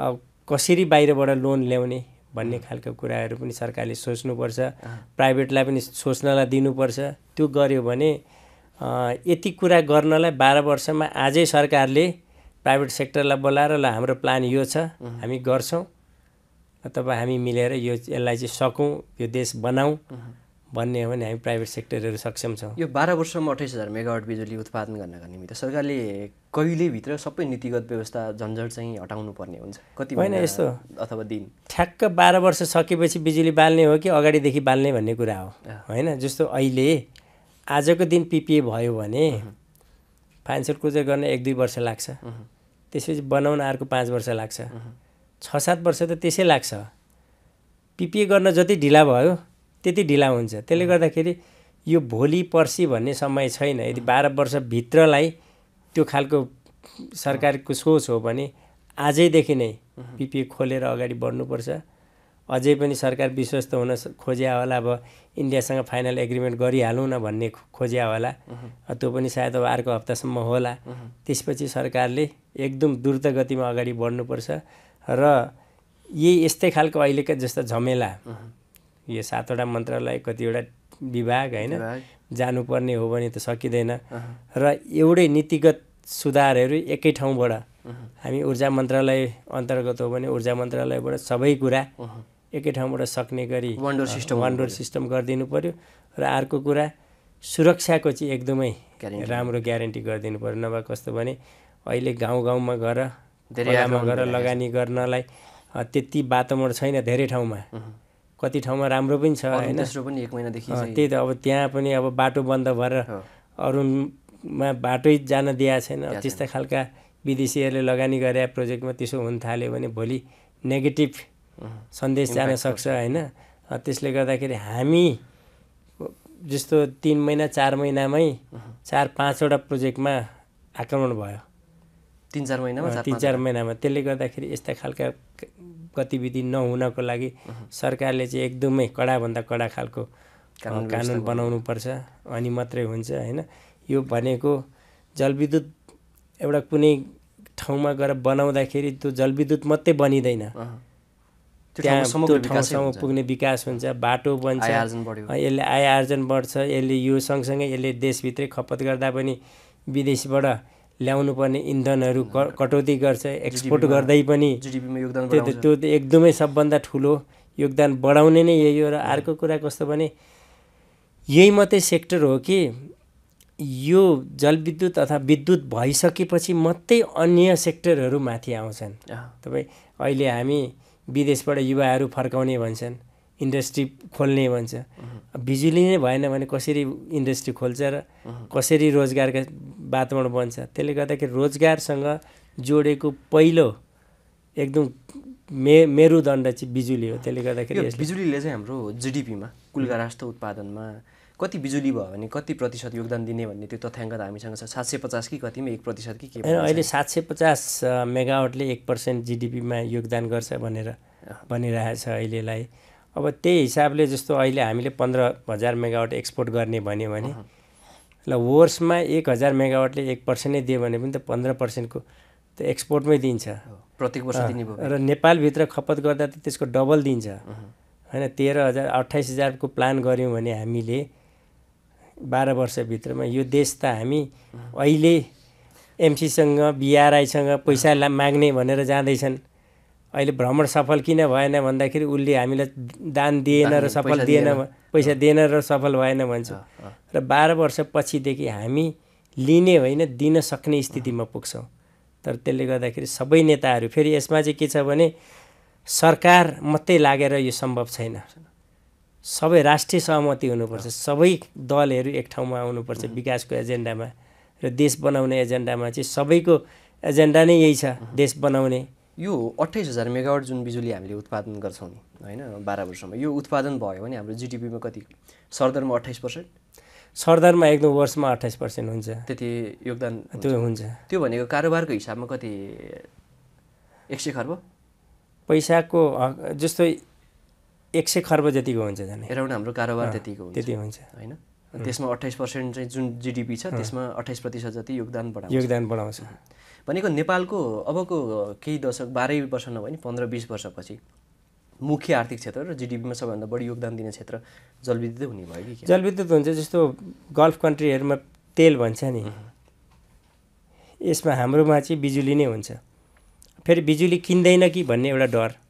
S2: अब कसरी बाहिरबाट लोन ल्याउने भन्ने खालको कुराहरू पनि सरकारले सोच्नुपर्छ प्राइभेटलाई पनि सोच्नलाई दिनुपर्छ त्यो गर्यो भने यति कुरा गर्नलाई बाह्र वर्षमा आजै सरकारले प्राइभेट सेक्टरलाई बोलाएर ल हाम्रो प्लान यो छ हामी गर्छौँ तपाईँ हामी मिलेर यो यसलाई चाहिँ सकौँ यो देश बनाऊ भन्ने हो भने हामी प्राइभेट सेक्टरहरू सक्षम छौँ
S1: यो बाह्र वर्षमा अठाइस हजार मेगावाट बिजुली उत्पादन गर्नका निम्ति सरकारले कहिलेभित्र सबै नीतिगत व्यवस्था झन्झट चाहिँ हटाउनु पर्ने हुन्छ कति होइन यस्तो अथवा दिन
S2: ठ्याक्क बाह्र वर्ष सकेपछि बिजुली बाल्ने हो कि अगाडिदेखि बाल्ने भन्ने कुरा हो होइन जस्तो अहिले आजको दिन पिपिए भयो भने फाइनेन्सियल क्लोजर गर्न एक दुई वर्ष लाग्छ त्यसपछि बनाउन अर्को पाँच वर्ष लाग्छ छ सात वर्ष त त्यसै लाग्छ पिपिए गर्न जति ढिला भयो त्यति ढिला हुन्छ त्यसले गर्दाखेरि यो भोलि पर्सि भन्ने समय छैन यदि बाह्र वर्षभित्रलाई त्यो खालको सरकारको सोच हो भने आजैदेखि नै पिपिए खोलेर अगाडि बढ्नुपर्छ अझै पनि सरकार विश्वस्त हुन खोजे होला अब इन्डियासँग फाइनल एग्रिमेन्ट गरिहालौँ न भन्ने खोज्या होला त्यो पनि सायद अब अर्को हप्तासम्म होला त्यसपछि सरकारले एकदम द्रुत गतिमा अगाडि बढ्नुपर्छ र यही यस्तै खालको अहिलेका जस्ता झमेला यो सातवटा मन्त्रालय कतिवटा विभाग होइन जानुपर्ने हो भने त सकिँदैन र एउटै नीतिगत सुधारहरू एकै ठाउँबाट हामी ऊर्जा मन्त्रालय अन्तर्गत हो भने ऊर्जा मन्त्रालयबाट सबै कुरा एकै ठाउँबाट सक्ने गरी one system one door system गरिदिनु पऱ्यो र अर्को कुरा सुरक्षाको चाहिँ एकदमै राम्रो ग्यारेन्टी गरिदिनु पऱ्यो नभए कस्तो भने अहिले गाउँ गाउँमा गएर धेरैमा गएर लगानी गर्नलाई त्यति वातावरण छैन धेरै ठाउँमा कति ठाउँमा राम्रो पनि छ होइन त्यही त अब त्यहाँ पनि अब बाटो बन्द भएर अरूमा बाटै जान दिएको छैन त्यस्ता खालका विदेशीहरूले लगानी गरे प्रोजेक्टमा त्यसो हुन थाल्यो भने भोलि नेगेटिभ सन्देश जान सक्छ होइन त्यसले गर्दाखेरि हामी जस्तो तिन महिना चार महिनामै चार पाँचवटा प्रोजेक्टमा आक्रमण भयो तिन चार महिनामा तिन चार महिनामा त्यसले गर्दाखेरि यस्ता खालका गतिविधि नहुनको लागि सरकारले चाहिँ एकदमै कडाभन्दा कडा खालको कानुन बनाउनु पर्छ अनि मात्रै हुन्छ होइन यो भनेको जलविद्युत एउटा कुनै ठाउँमा गएर बनाउँदाखेरि त्यो जलविद्युत मात्रै बनिँदैन त्यहाँ ठाउँसम्म पुग्ने विकास हुन्छ बाटो बन्छ यसले आय आर्जन बढ्छ यसले यो सँगसँगै यसले देशभित्रै खपत गर्दा पनि विदेशबाट ल्याउनु पर्ने इन्धनहरू कटौती गर्छ एक्सपोर्ट गर्दै पनि त्यो त एकदमै सबभन्दा ठुलो योगदान बढाउने नै यही हो र अर्को कुरा कस्तो भने यही मात्रै सेक्टर हो कि यो जलविद्युत अथवा विद्युत भइसकेपछि मात्रै अन्य सेक्टरहरू माथि आउँछन् तपाईँ अहिले हामी विदेशबाट युवाहरू फर्काउने भन्छन् इन्डस्ट्री खोल्ने भन्छ बिजुली नै भएन भने कसरी इन्डस्ट्री खोल्छ र कसरी रोजगारका वातावरण बन्छ त्यसले गर्दाखेरि रोजगारसँग जोडेको पहिलो एकदम मे मेरुदण्ड चाहिँ बिजुली हो त्यसले गर्दाखेरि बिजुलीले
S1: चाहिँ हाम्रो जिडिपीमा कुलका राष्ट्र उत्पादनमा कति बिजुली भयो भने कति प्रतिशत योगदान दिने भन्ने त्यो तथ्याङ्क त हामीसँग छ सात सय पचास कि कतिमा एक प्रतिशत कि के अहिले
S2: सात सय पचास मेगावटले एक पर्सेन्ट जिडिपीमा योगदान गर्छ भनेर भनिरहेछ अहिलेलाई अब त्यही हिसाबले जस्तो अहिले हामीले पन्ध्र हजार मेगावट एक्सपोर्ट गर्ने भन्यो भने ल वर्समा एक हजार मेगावटले एक पर्सेन्टै दियो भने पनि त पन्ध्र पर्सेन्टको त एक्सपोर्टमै दिन्छ प्रत्येक वर्ष दिने र नेपालभित्र खपत गर्दा त त्यसको डबल दिन्छ होइन तेह्र हजार अट्ठाइस हजारको प्लान गऱ्यौँ भने हामीले बाह्र वर्षभित्रमा यो देश त हामी अहिले एमसीसँग बिआरआईसँग पैसा ला माग्ने भनेर जाँदैछन् अहिले भ्रमण सफल किन भएन भन्दाखेरि उसले हामीलाई दान दिएन र सफल दिएन पैसा दिएन र सफल भएन भन्छ र बाह्र वर्षपछिदेखि हामी लिने होइन दिन सक्ने स्थितिमा पुग्छौँ तर त्यसले गर्दाखेरि सबै नेताहरू फेरि यसमा चाहिँ के छ भने सरकार मात्रै लागेर यो सम्भव छैन सबै राष्ट्रिय सहमति हुनुपर्छ सबै दलहरू एक ठाउँमा आउनुपर्छ विकासको एजेन्डामा र देश बनाउने एजेन्डामा चाहिँ सबैको एजेन्डा नै यही छ देश बनाउने
S1: यो अट्ठाइस हजार मेगावाट जुन बिजुली हामीले उत्पादन गर्छौँ नि होइन बाह्र वर्षमा यो उत्पादन भयो भने हाम्रो जिडिपीमा कति सरदरमा अट्ठाइस पर्सेन्ट
S2: सरदारमा एक वर्षमा अट्ठाइस पर्सेन्ट हुन्छ
S1: त्यति योगदान त्यो हुन्छ त्यो भनेको कारोबारको हिसाबमा कति एक सय खर्ब
S2: पैसाको जस्तै एक सय खर्ब जतिको हुन्छ झन् एराउन्ड हाम्रो कारोबार त्यतिको त्यति हुन्छ
S1: होइन त्यसमा अठाइस पर्सेन्ट चाहिँ जुन जिडिपी छ त्यसमा अठाइस प्रतिशत जति योगदान बढाउँछ योगदान बढाउँछ भनेको नेपालको अबको केही दशक बाह्रै वर्ष नभए नि पन्ध्र बिस वर्षपछि मुख्य आर्थिक क्षेत्र र जिडिपीमा सबैभन्दा बढी योगदान दिने क्षेत्र जलविद्युत हुने भयो कि जलविद्युत हुन्छ
S2: जस्तो गल्फ कन्ट्रीहरूमा तेल भन्छ नि यसमा हाम्रोमा चाहिँ बिजुली नै हुन्छ फेरि बिजुली किन्दैन कि भन्ने एउटा डर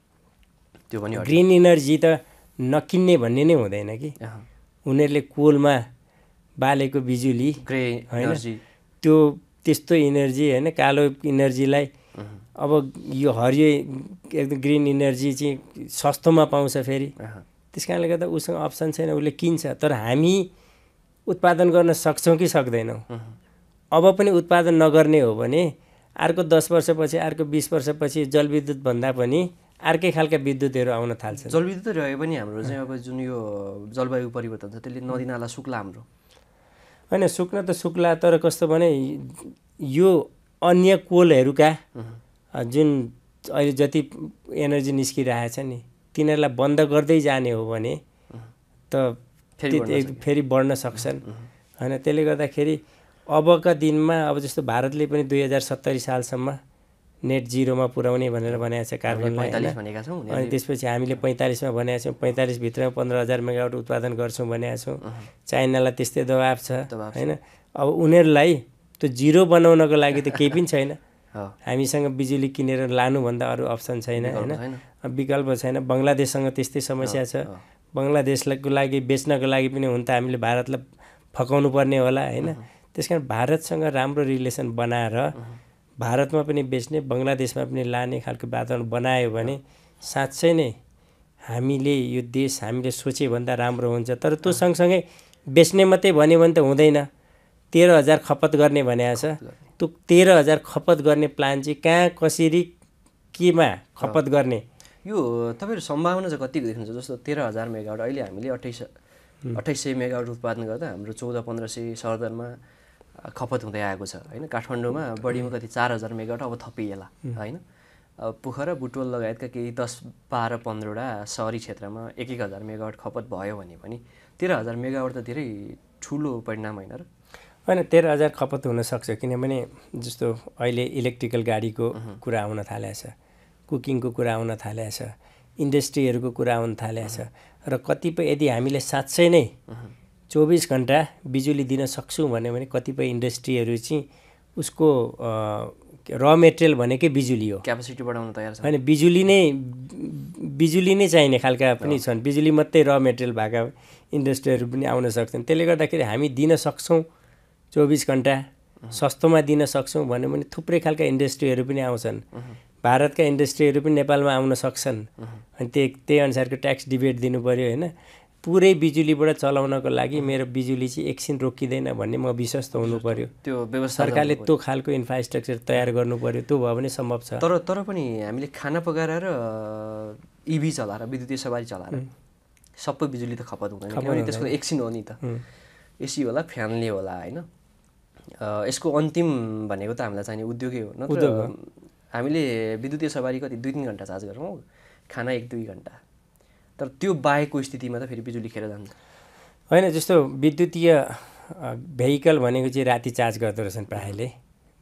S2: त्यो पनि ग्रिन इनर्जी त नकिन्ने भन्ने नै हुँदैन कि उनीहरूले कोलमा बालेको बिजुली ग्रे होइन त्यो त्यस्तो इनर्जी होइन कालो इनर्जीलाई अब यो हरियो एकदम ग्रिन इनर्जी चाहिँ सस्तोमा पाउँछ फेरि त्यस कारणले गर्दा उसँग अप्सन छैन उसले किन्छ तर हामी उत्पादन गर्न सक्छौँ कि सक्दैनौँ अब पनि उत्पादन नगर्ने हो भने अर्को दस वर्षपछि अर्को बिस वर्षपछि जलविद्युतभन्दा पनि अर्कै खालका विद्युतहरू आउन थाल्छ जलविद्युत रहे पनि हाम्रो चाहिँ
S1: अब जुन यो जलवायु परिवर्तन छ त्यसले नदीनाला सुक्ला हाम्रो
S2: होइन सुक्न त सुक्ला तर कस्तो भने यो अन्य कोलहरूका जुन अहिले जति एनर्जी निस्किरहेछ नि तिनीहरूलाई बन्द गर्दै जाने हो भने त फेरि बढ्न सक्छन् होइन त्यसले गर्दाखेरि अबका दिनमा अब जस्तो भारतले पनि दुई हजार सत्तरी सालसम्म नेट जिरोमा पुर्याउने भनेर भनेको छ कार्बनलाई अनि त्यसपछि हामीले पैँतालिसमा भनेको छौँ पैँतालिसभित्रमा पन्ध्र हजार मेगावट उत्पादन गर्छौँ भनेका छौँ चाइनालाई त्यस्तै दबाब छ होइन अब उनीहरूलाई त्यो जिरो बनाउनको लागि त केही पनि छैन हामीसँग बिजुली किनेर लानुभन्दा अरू अप्सन छैन होइन विकल्प छैन बङ्गलादेशसँग त्यस्तै समस्या छ बङ्गलादेशको लागि बेच्नको लागि पनि हुन त हामीले भारतलाई फकाउनु पर्ने होला होइन त्यस कारण भारतसँग राम्रो रिलेसन बनाएर भारतमा पनि बेच्ने बङ्गलादेशमा पनि लाने खालको वातावरण बनायो भने साँच्चै नै हामीले यो देश हामीले सोचेभन्दा राम्रो हुन्छ तर त्यो सँगसँगै बेच्ने मात्रै भन्यो भने त हुँदैन तेह्र हजार खपत गर्ने भने छ त्यो तेह्र हजार खपत गर्ने प्लान चाहिँ कहाँ कसरी केमा खपत गर्ने
S1: यो तपाईँहरू सम्भावना चाहिँ कतिको देख्नुहुन्छ जस्तो तेह्र हजार मेगावाट अहिले हामीले अठाइस अठाइस सय मेगावाट उत्पादन गर्दा हाम्रो चौध पन्ध्र सय सर्दनमा खपत हुँदै आएको छ होइन काठमाडौँमा बढीमा कति चार हजार मेगावाट अब थपिएला होइन पोखरा बुटवल लगायतका केही दस बाह्र पन्ध्रवटा सहरी क्षेत्रमा एक एक हजार मेगावाट खपत भयो भने पनि तेह्र हजार मेगावाट त धेरै ठुलो परिणाम होइन र
S2: होइन तेह्र हजार खपत हुनसक्छ किनभने जस्तो अहिले इलेक्ट्रिकल गाडीको कुरा आउन थालेको छ कुकिङको कुरा आउन थालेको छ इन्डस्ट्रीहरूको कुरा आउन थालेको छ र कतिपय यदि हामीले साँच्चै नै चौबिस घन्टा बिजुली दिन सक्छु भन्यो भने कतिपय इन्डस्ट्रीहरू चाहिँ उसको र मेटेरियल भनेकै बिजुली हो क्यापेसिटी बढाउन तयार छ होइन बिजुली नै बिजुली नै चाहिने खालका पनि छन् बिजुली मात्रै र मेटेरियल भएका इन्डस्ट्रीहरू पनि आउन सक्छन् त्यसले गर्दाखेरि हामी दिन सक्छौँ चौबिस घन्टा सस्तोमा दिन सक्छौँ भन्यो भने थुप्रै खालका इन्डस्ट्रीहरू पनि आउँछन् भारतका इन्डस्ट्रीहरू पनि नेपालमा आउन सक्छन् अनि त्यही त्यही अनुसारको ट्याक्स डिबेट दिनु पऱ्यो होइन पुरै बिजुलीबाट चलाउनको लागि मेरो बिजुली चाहिँ एकछिन रोकिँदैन भन्ने म विश्वस्त हुनु पर्यो त्यो व्यवस्था सरकारले त्यो खालको इन्फ्रास्ट्रक्चर तयार गर्नु पर्यो त्यो भयो भने सम्भव छ तर
S1: तर पनि हामीले खाना पकाएर र इभी e चलाएर विद्युतीय सवारी चलाएर सबै बिजुली त खपत हुँदैन किनभने त्यसको एकछिन हो नि त एसी होला फ्यानले होला होइन यसको अन्तिम भनेको त हामीलाई चाहिने उद्योगै हो न त हामीले विद्युतीय सवारी कति दुई तिन घन्टा चार्ज गरौँ खाना एक दुई घन्टा तर त्यो बाहेकको
S2: स्थितिमा त फेरि बिजुली खेर जान्छ होइन जस्तो विद्युतीय भेहिकल भनेको चाहिँ राति चार्ज गर्दो रहेछन् प्रायःले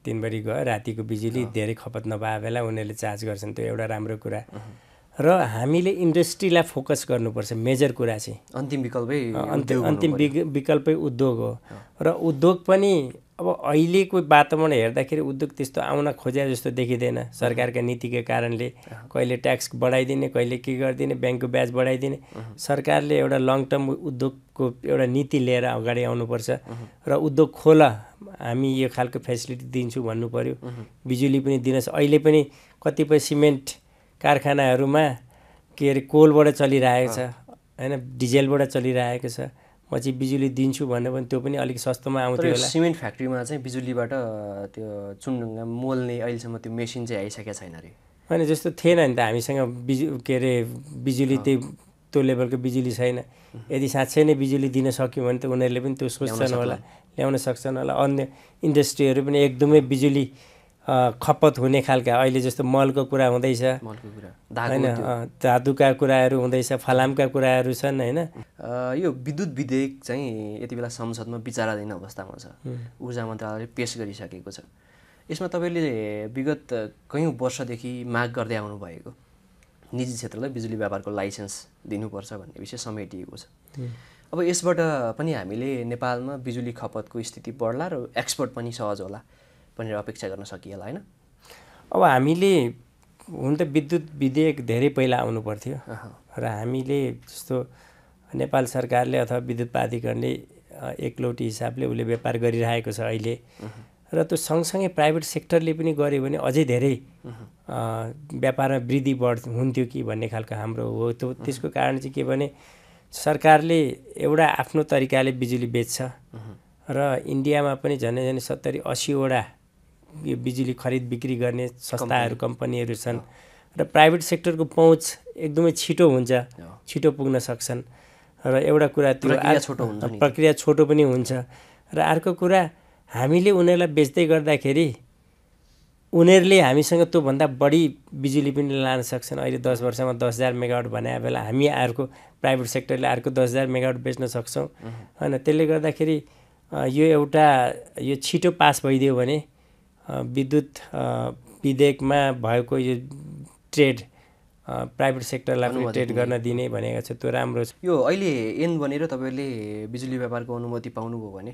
S2: दिनभरि गयो रातिको बिजुली धेरै खपत नभए बेला उनीहरूले चार्ज गर्छन् त्यो एउटा राम्रो कुरा र हामीले इन्डस्ट्रीलाई फोकस गर्नुपर्छ मेजर कुरा चाहिँ अन्तिम विकल्पै अन्तिम अन्तिम विकल्पै उद्योग हो र उद्योग पनि अब अहिलेको वातावरण हेर्दाखेरि उद्योग त्यस्तो आउन खोजे जस्तो देखिँदैन सरकारका नीतिका कारणले कहिले ट्याक्स बढाइदिने कहिले के गरिदिने ब्याङ्कको ब्याज बढाइदिने सरकारले एउटा लङ टर्म उद्योगको एउटा नीति लिएर अगाडि आउनुपर्छ र उद्योग खोल हामी यो खालको फेसिलिटी दिन्छु भन्नु पऱ्यो बिजुली पनि दिनुहोस् अहिले पनि कतिपय सिमेन्ट कारखानाहरूमा के अरे कोलबाट चलिरहेको छ होइन डिजेलबाट चलिरहेको छ पछि बिजुली दिन्छु भन्यो पनि त्यो पनि अलिक सस्तोमा आउँथ्यो होला सिमेन्ट
S1: फ्याक्ट्रीमा चाहिँ बिजुलीबाट त्यो चुनढुङ्गा मोल्ने अहिलेसम्म त्यो मेसिन चाहिँ आइसकेको छैन अरे
S2: होइन जस्तो थिएन नि त हामीसँग बिजु के अरे बिजुली त्यही त्यो लेभलको बिजुली छैन यदि साँच्चै नै बिजुली दिन सक्यो भने त उनीहरूले पनि त्यो सोच्छन् होला ल्याउन सक्छन् होला अन्य इन्डस्ट्रीहरू पनि एकदमै बिजुली खपत हुने खालका अहिले जस्तो मलको कुरा हुँदैछ होइन धातुका कुराहरू हुँदैछ फलामका कुराहरू छन् होइन
S1: यो विद्युत विधेयक चाहिँ यति बेला संसदमा विचाराधीन अवस्थामा छ ऊर्जा मन्त्रालयले पेस गरिसकेको छ यसमा तपाईँले विगत कयौँ वर्षदेखि माग गर्दै आउनुभएको निजी क्षेत्रलाई बिजुली व्यापारको लाइसेन्स दिनुपर्छ भन्ने विषय समेटिएको छ अब यसबाट पनि हामीले नेपालमा बिजुली खपतको स्थिति बढ्ला र एक्सपोर्ट पनि सहज होला भनेर अपेक्षा गर्न सकिएला होइन
S2: अब हामीले हुन त विद्युत विधेयक धेरै पहिला आउनु पर्थ्यो र हामीले जस्तो नेपाल सरकारले अथवा विद्युत प्राधिकरणले एकलौटी हिसाबले उसले व्यापार गरिरहेको छ अहिले र त्यो सँगसँगै प्राइभेट सेक्टरले पनि गऱ्यो भने अझै धेरै व्यापारमा वृद्धि बढ हुन्थ्यो कि भन्ने खालको हाम्रो हो त्यो त्यसको कारण चाहिँ के भने सरकारले एउटा आफ्नो तरिकाले बिजुली बेच्छ र इन्डियामा पनि झन् झन् सत्तरी असीवटा यो बिजुली खरिद बिक्री गर्ने संस्थाहरू कम्पनीहरू छन् र प्राइभेट सेक्टरको पहुँच एकदमै छिटो हुन्छ छिटो पुग्न सक्छन् र एउटा कुरा त्यो छोटो प्रक्रिया छोटो पनि हुन्छ र अर्को कुरा हामीले उनीहरूलाई बेच्दै गर्दाखेरि उनीहरूले हामीसँग त्योभन्दा बढी बिजुली पनि लान सक्छन् अहिले दस वर्षमा दस हजार मेगावाट भने बेला हामी अर्को प्राइभेट सेक्टरले अर्को दस हजार मेगावाट बेच्न सक्छौँ होइन त्यसले गर्दाखेरि यो एउटा यो छिटो पास भइदियो भने विद्युत विधेयकमा भएको यो ट्रेड प्राइभेट सेक्टरलाई पनि ट्रेड गर्न दिने भनेको छ त्यो राम्रो छ
S1: यो अहिले एन भनेर तपाईँले बिजुली व्यापारको अनुमति पाउनुभयो भने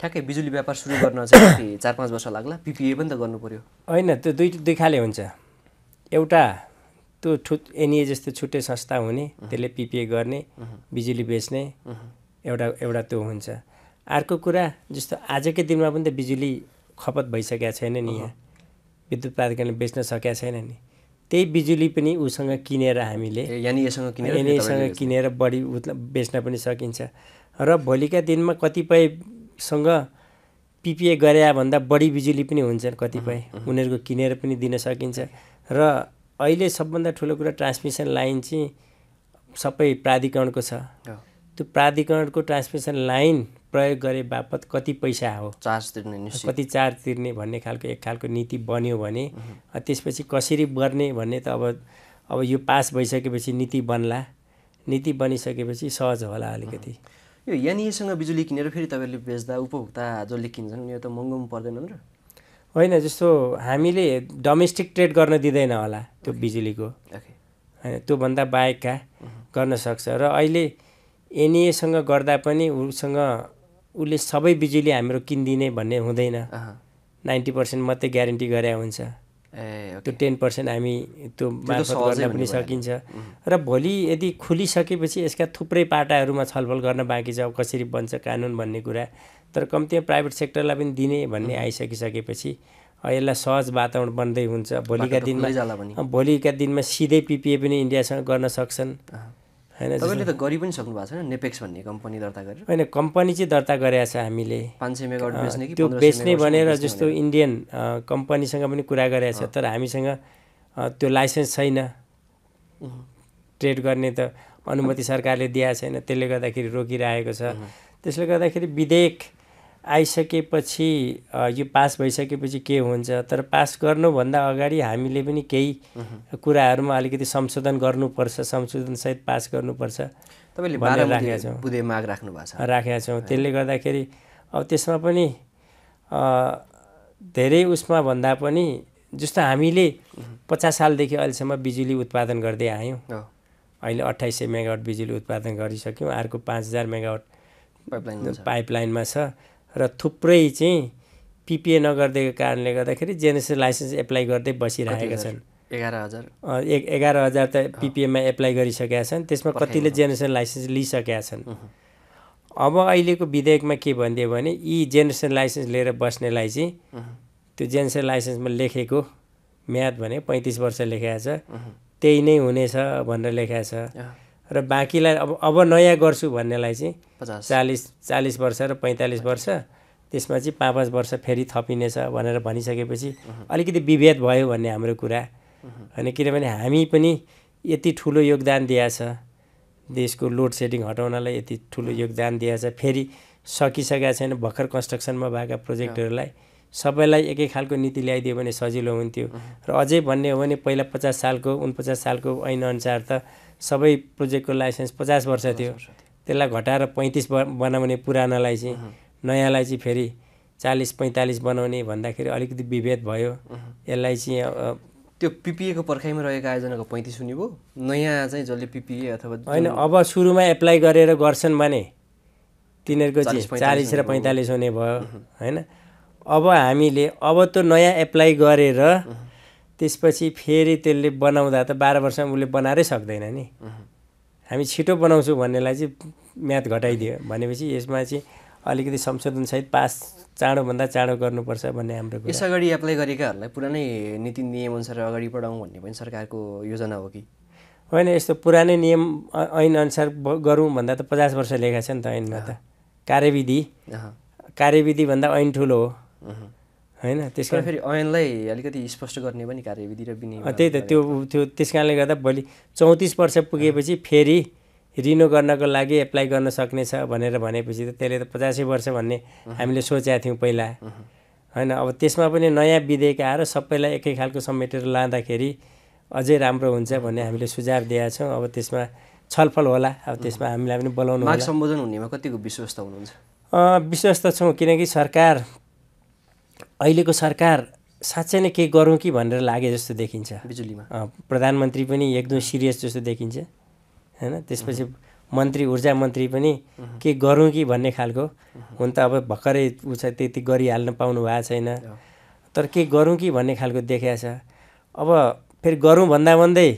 S1: ठ्याक्कै बिजुली व्यापार सुरु
S2: गर्न चाहिँ चार पाँच वर्ष लाग्ला पिपिए पनि त गर्नु पऱ्यो होइन त्यो दुई दुई खाले हुन्छ एउटा त्यो ठु एनए e जस्तो छुट्टै संस्था हुने त्यसले पिपिए गर्ने बिजुली बेच्ने एउटा एउटा त्यो हुन्छ अर्को कुरा जस्तो आजकै दिनमा पनि त बिजुली खपत भइसकेका छैन नि यहाँ विद्युत प्राधिकरणले बेच्न सकेका छैन नि त्यही बिजुली पनि उसँग किनेर हामीले यानि यसँग किनेर यहाँनिसँग किनेर बढी बेच्न पनि सकिन्छ र भोलिका दिनमा कतिपयसँग पिपिए गरे भन्दा बढी बिजुली पनि हुन्छ कतिपय उनीहरूको किनेर पनि दिन सकिन्छ र अहिले सबभन्दा ठुलो कुरा ट्रान्समिसन लाइन चाहिँ सबै प्राधिकरणको छ त्यो प्राधिकरणको ट्रान्समिसन लाइन प्रयोग गरे बापत कति पैसा हो चार्ज तिर्ने कति चार्ज तिर्ने भन्ने खालको एक खालको नीति बन्यो भने त्यसपछि कसरी गर्ने भन्ने त अब अब यो पास भइसकेपछि नीति बन्ला नीति बनिसकेपछि सहज होला अलिकति
S1: यो यानिएसँग बिजुली किनेर फेरि तपाईँले बेच्दा उपभोक्ता जसले किन्छन् यो त महँगो पनि पर्दैन र
S2: होइन जस्तो हामीले डोमेस्टिक ट्रेड गर्न दिँदैन होला त्यो बिजुलीको होइन त्योभन्दा बाहेकका गर्न सक्छ र अहिले एनइएसँग गर्दा पनि उसँग उसले सबै बिजुली हाम्रो किनिदिने भन्ने हुँदैन नाइन्टी पर्सेन्ट मात्रै ग्यारेन्टी गरे हुन्छ त्यो टेन पर्सेन्ट हामी त्यो मार्फत गर्न पनि सकिन्छ र भोलि यदि खुलिसकेपछि यसका थुप्रै पाटाहरूमा छलफल गर्न बाँकी छ कसरी बन्छ कानुन भन्ने कुरा तर कम्तीमा प्राइभेट सेक्टरलाई पनि दिने भन्ने आइसकिसकेपछि यसलाई सहज वातावरण बन्दै हुन्छ भोलिका दिनमा भोलिका दिनमा सिधै पिपिए पनि इन्डियासँग गर्न सक्छन् होइन तपाईँले त
S1: गरि पनि सक्नु भएको छैन नेपेक्स भन्ने कम्पनी दर्ता गरेर
S2: होइन कम्पनी चाहिँ दर्ता गरेका छ हामीले पाँच सय मेगावाट बेच्ने त्यो बेच्ने भनेर जस्तो इन्डियन कम्पनीसँग पनि कुरा गरेका छ तर हामीसँग त्यो लाइसेन्स छैन ट्रेड गर्ने त अनुमति सरकारले दिएको छैन त्यसले गर्दाखेरि रोकिरहेको छ त्यसले गर्दाखेरि विधेयक आइसकेपछि यो पास भइसकेपछि के हुन्छ तर पास गर्नुभन्दा अगाडि हामीले पनि केही कुराहरूमा अलिकति संशोधन गर्नुपर्छ संशोधनसहित पास गर्नुपर्छ तपाईँले राखेका छौँ माग राख्नु छ राखेका त्यसले गर्दाखेरि अब त्यसमा पनि धेरै उसमा भन्दा पनि जस्तो हामीले पचास सालदेखि अहिलेसम्म बिजुली उत्पादन गर्दै आयौँ अहिले अठाइस सय मेगावाट बिजुली उत्पादन गरिसक्यौँ अर्को पाँच हजार मेगावाट पाइपलाइनमा छ र थुप्रै चाहिँ पिपिए नगरिदिएको कारणले गर्दाखेरि जेनेरेसन लाइसेन्स एप्लाई गर्दै बसिरहेका छन् एघार हजार एघार हजार त पिपिएमा एप्लाई गरिसकेका छन् त्यसमा कतिले जेनेरेसन लाइसेन्स लिइसकेका छन् अब अहिलेको विधेयकमा के भनिदियो भने यी जेनेरेसन लाइसेन्स लिएर बस्नेलाई चाहिँ त्यो जेनेरेसन लाइसेन्समा लेखेको म्याद भने पैँतिस वर्ष लेखाएको छ त्यही नै हुनेछ भनेर लेखाएको छ र बाँकीलाई अब अब नयाँ गर्छु भन्नेलाई चाहिँ पचास चालिस चालिस वर्ष र पैँतालिस वर्ष त्यसमा चाहिँ पाँच पाँच वर्ष फेरि थपिनेछ भनेर भनिसकेपछि अलिकति विभेद भयो भन्ने हाम्रो कुरा होइन किनभने हामी पनि यति ठुलो योगदान दिएछ देशको लोड सेडिङ हटाउनलाई यति ठुलो योगदान दिएछ फेरि सकिसकेका छैन भर्खर कन्स्ट्रक्सनमा भएका प्रोजेक्टहरूलाई सबैलाई एकै खालको नीति ल्याइदियो भने सजिलो हुन्थ्यो र अझै भन्ने हो भने पहिला पचास सालको उनपचास सालको ऐनअनुसार त सबै प्रोजेक्टको लाइसेन्स पचास वर्ष थियो त्यसलाई घटाएर पैँतिस बनाउने पुरानालाई चाहिँ नयाँलाई चाहिँ फेरि चालिस पैँतालिस बनाउने भन्दाखेरि अलिकति विभेद भयो यसलाई चाहिँ त्यो पिपिएको पर्खाइमा रहेको आयोजनाको पैँतिस हुने भयो
S1: नयाँ चाहिँ जसले पिपिए अथवा होइन
S2: अब सुरुमा एप्लाई गरेर गर्छन् भने तिनीहरूको चाहिँ चालिस र पैँतालिस हुने भयो होइन अब हामीले अब त नयाँ एप्लाई गरेर त्यसपछि फेरि त्यसले बनाउँदा त बाह्र वर्षमा उसले बनाएरै सक्दैन नि हामी छिटो बनाउँछौँ भन्नेलाई चाहिँ म्याथ घटाइदियो भनेपछि यसमा चाहिँ अलिकति संशोधनसहित पास चाँडोभन्दा चाँडो गर्नुपर्छ भन्ने हाम्रो यस
S1: अगाडि एप्लाई गरेकाहरूलाई पुरानै नीति नियमअनुसार अगाडि बढाउँ भन्ने पनि सरकारको योजना हो कि
S2: होइन यस्तो पुरानै नियम ऐनअनुसार गरौँ भन्दा त पचास वर्ष लेखा छ नि त ऐनमा त कार्यविधि कार्यविधिभन्दा ऐन ठुलो हो होइन त्यस कारण फेरि
S1: ऐनलाई अलिकति स्पष्ट गर्ने पनि कार्यविधि र विनियोग त्यही त त्यो
S2: त्यो त्यस कारणले गर्दा भोलि चौतिस वर्ष पुगेपछि फेरि रिनो गर्नको लागि एप्लाई गर्न सक्नेछ भनेर भनेपछि त त्यसले त पचासै वर्ष भन्ने हामीले सोचेका थियौँ पहिला होइन अब त्यसमा पनि नयाँ विधेयक आएर सबैलाई एकै खालको समेटेर लाँदाखेरि अझै राम्रो हुन्छ भन्ने हामीले सुझाव दिएका छौँ अब त्यसमा छलफल होला अब त्यसमा हामीलाई पनि बोलाउनु
S1: सम्बोधन हुनेमा कतिको विश्वस्त हुनुहुन्छ
S2: विश्वस्त छौँ किनकि सरकार अहिलेको सरकार साँच्चै नै केही गरौँ कि भनेर लागे जस्तो देखिन्छ बिजुलीमा प्रधानमन्त्री पनि एकदम सिरियस जस्तो देखिन्छ होइन त्यसपछि मन्त्री ऊर्जा मन्त्री पनि के गरौँ कि भन्ने खालको हुन त अब भर्खरै ऊ छ त्यति गरिहाल्न पाउनु भएको छैन तर के गरौँ कि भन्ने खालको देखाएको छ अब फेरि गरौँ भन्दा भन्दै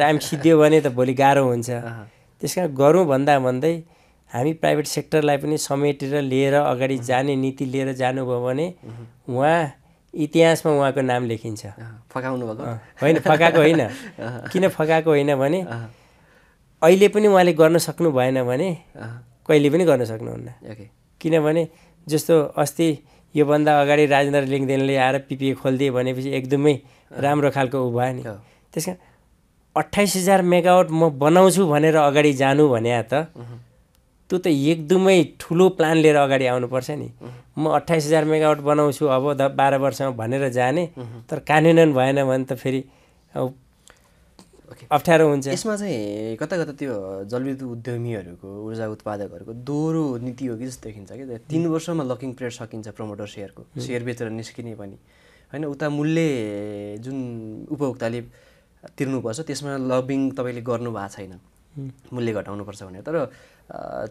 S2: टाइम सिद्धियो भने त भोलि गाह्रो हुन्छ त्यस कारण गरौँ भन्दा भन्दै हामी प्राइभेट सेक्टरलाई पनि समेटेर लिएर अगाडि जाने नीति लिएर जानुभयो भने उहाँ इतिहासमा उहाँको नाम लेखिन्छ फकाउनु भएको होइन फकाएको होइन किन फकाएको होइन भने अहिले पनि उहाँले गर्न सक्नु भएन भने कहिले पनि गर्न सक्नुहुन्न किनभने जस्तो अस्ति योभन्दा अगाडि राजेन्द्र लिङ्गदेनले आएर पिपिए खोलिदिए भनेपछि एकदमै राम्रो खालको ऊ भयो नि त्यस कारण अट्ठाइस हजार मेगावट म बनाउँछु भनेर अगाडि जानु भने त त्यो त एकदमै ठुलो प्लान लिएर अगाडि आउनुपर्छ नि म अट्ठाइस हजार मेगावाट बनाउँछु अब द बाह्र वर्षमा भनेर जाने तर कानुनन भएन भने त फेरि अप्ठ्यारो हुन्छ
S1: यसमा चाहिँ कता कता त्यो जलविद्युत उद्यमीहरूको ऊर्जा उत्पादकहरूको दोहोरो नीति हो कि जस्तो देखिन्छ कि तिन वर्षमा लकिङ पिरियड सकिन्छ प्रमोटर सेयरको सेयर बेचेर निस्किने पनि होइन उता मूल्य जुन उपभोक्ताले तिर्नुपर्छ त्यसमा लबिङ तपाईँले गर्नु भएको छैन मूल्य घटाउनुपर्छ भनेर तर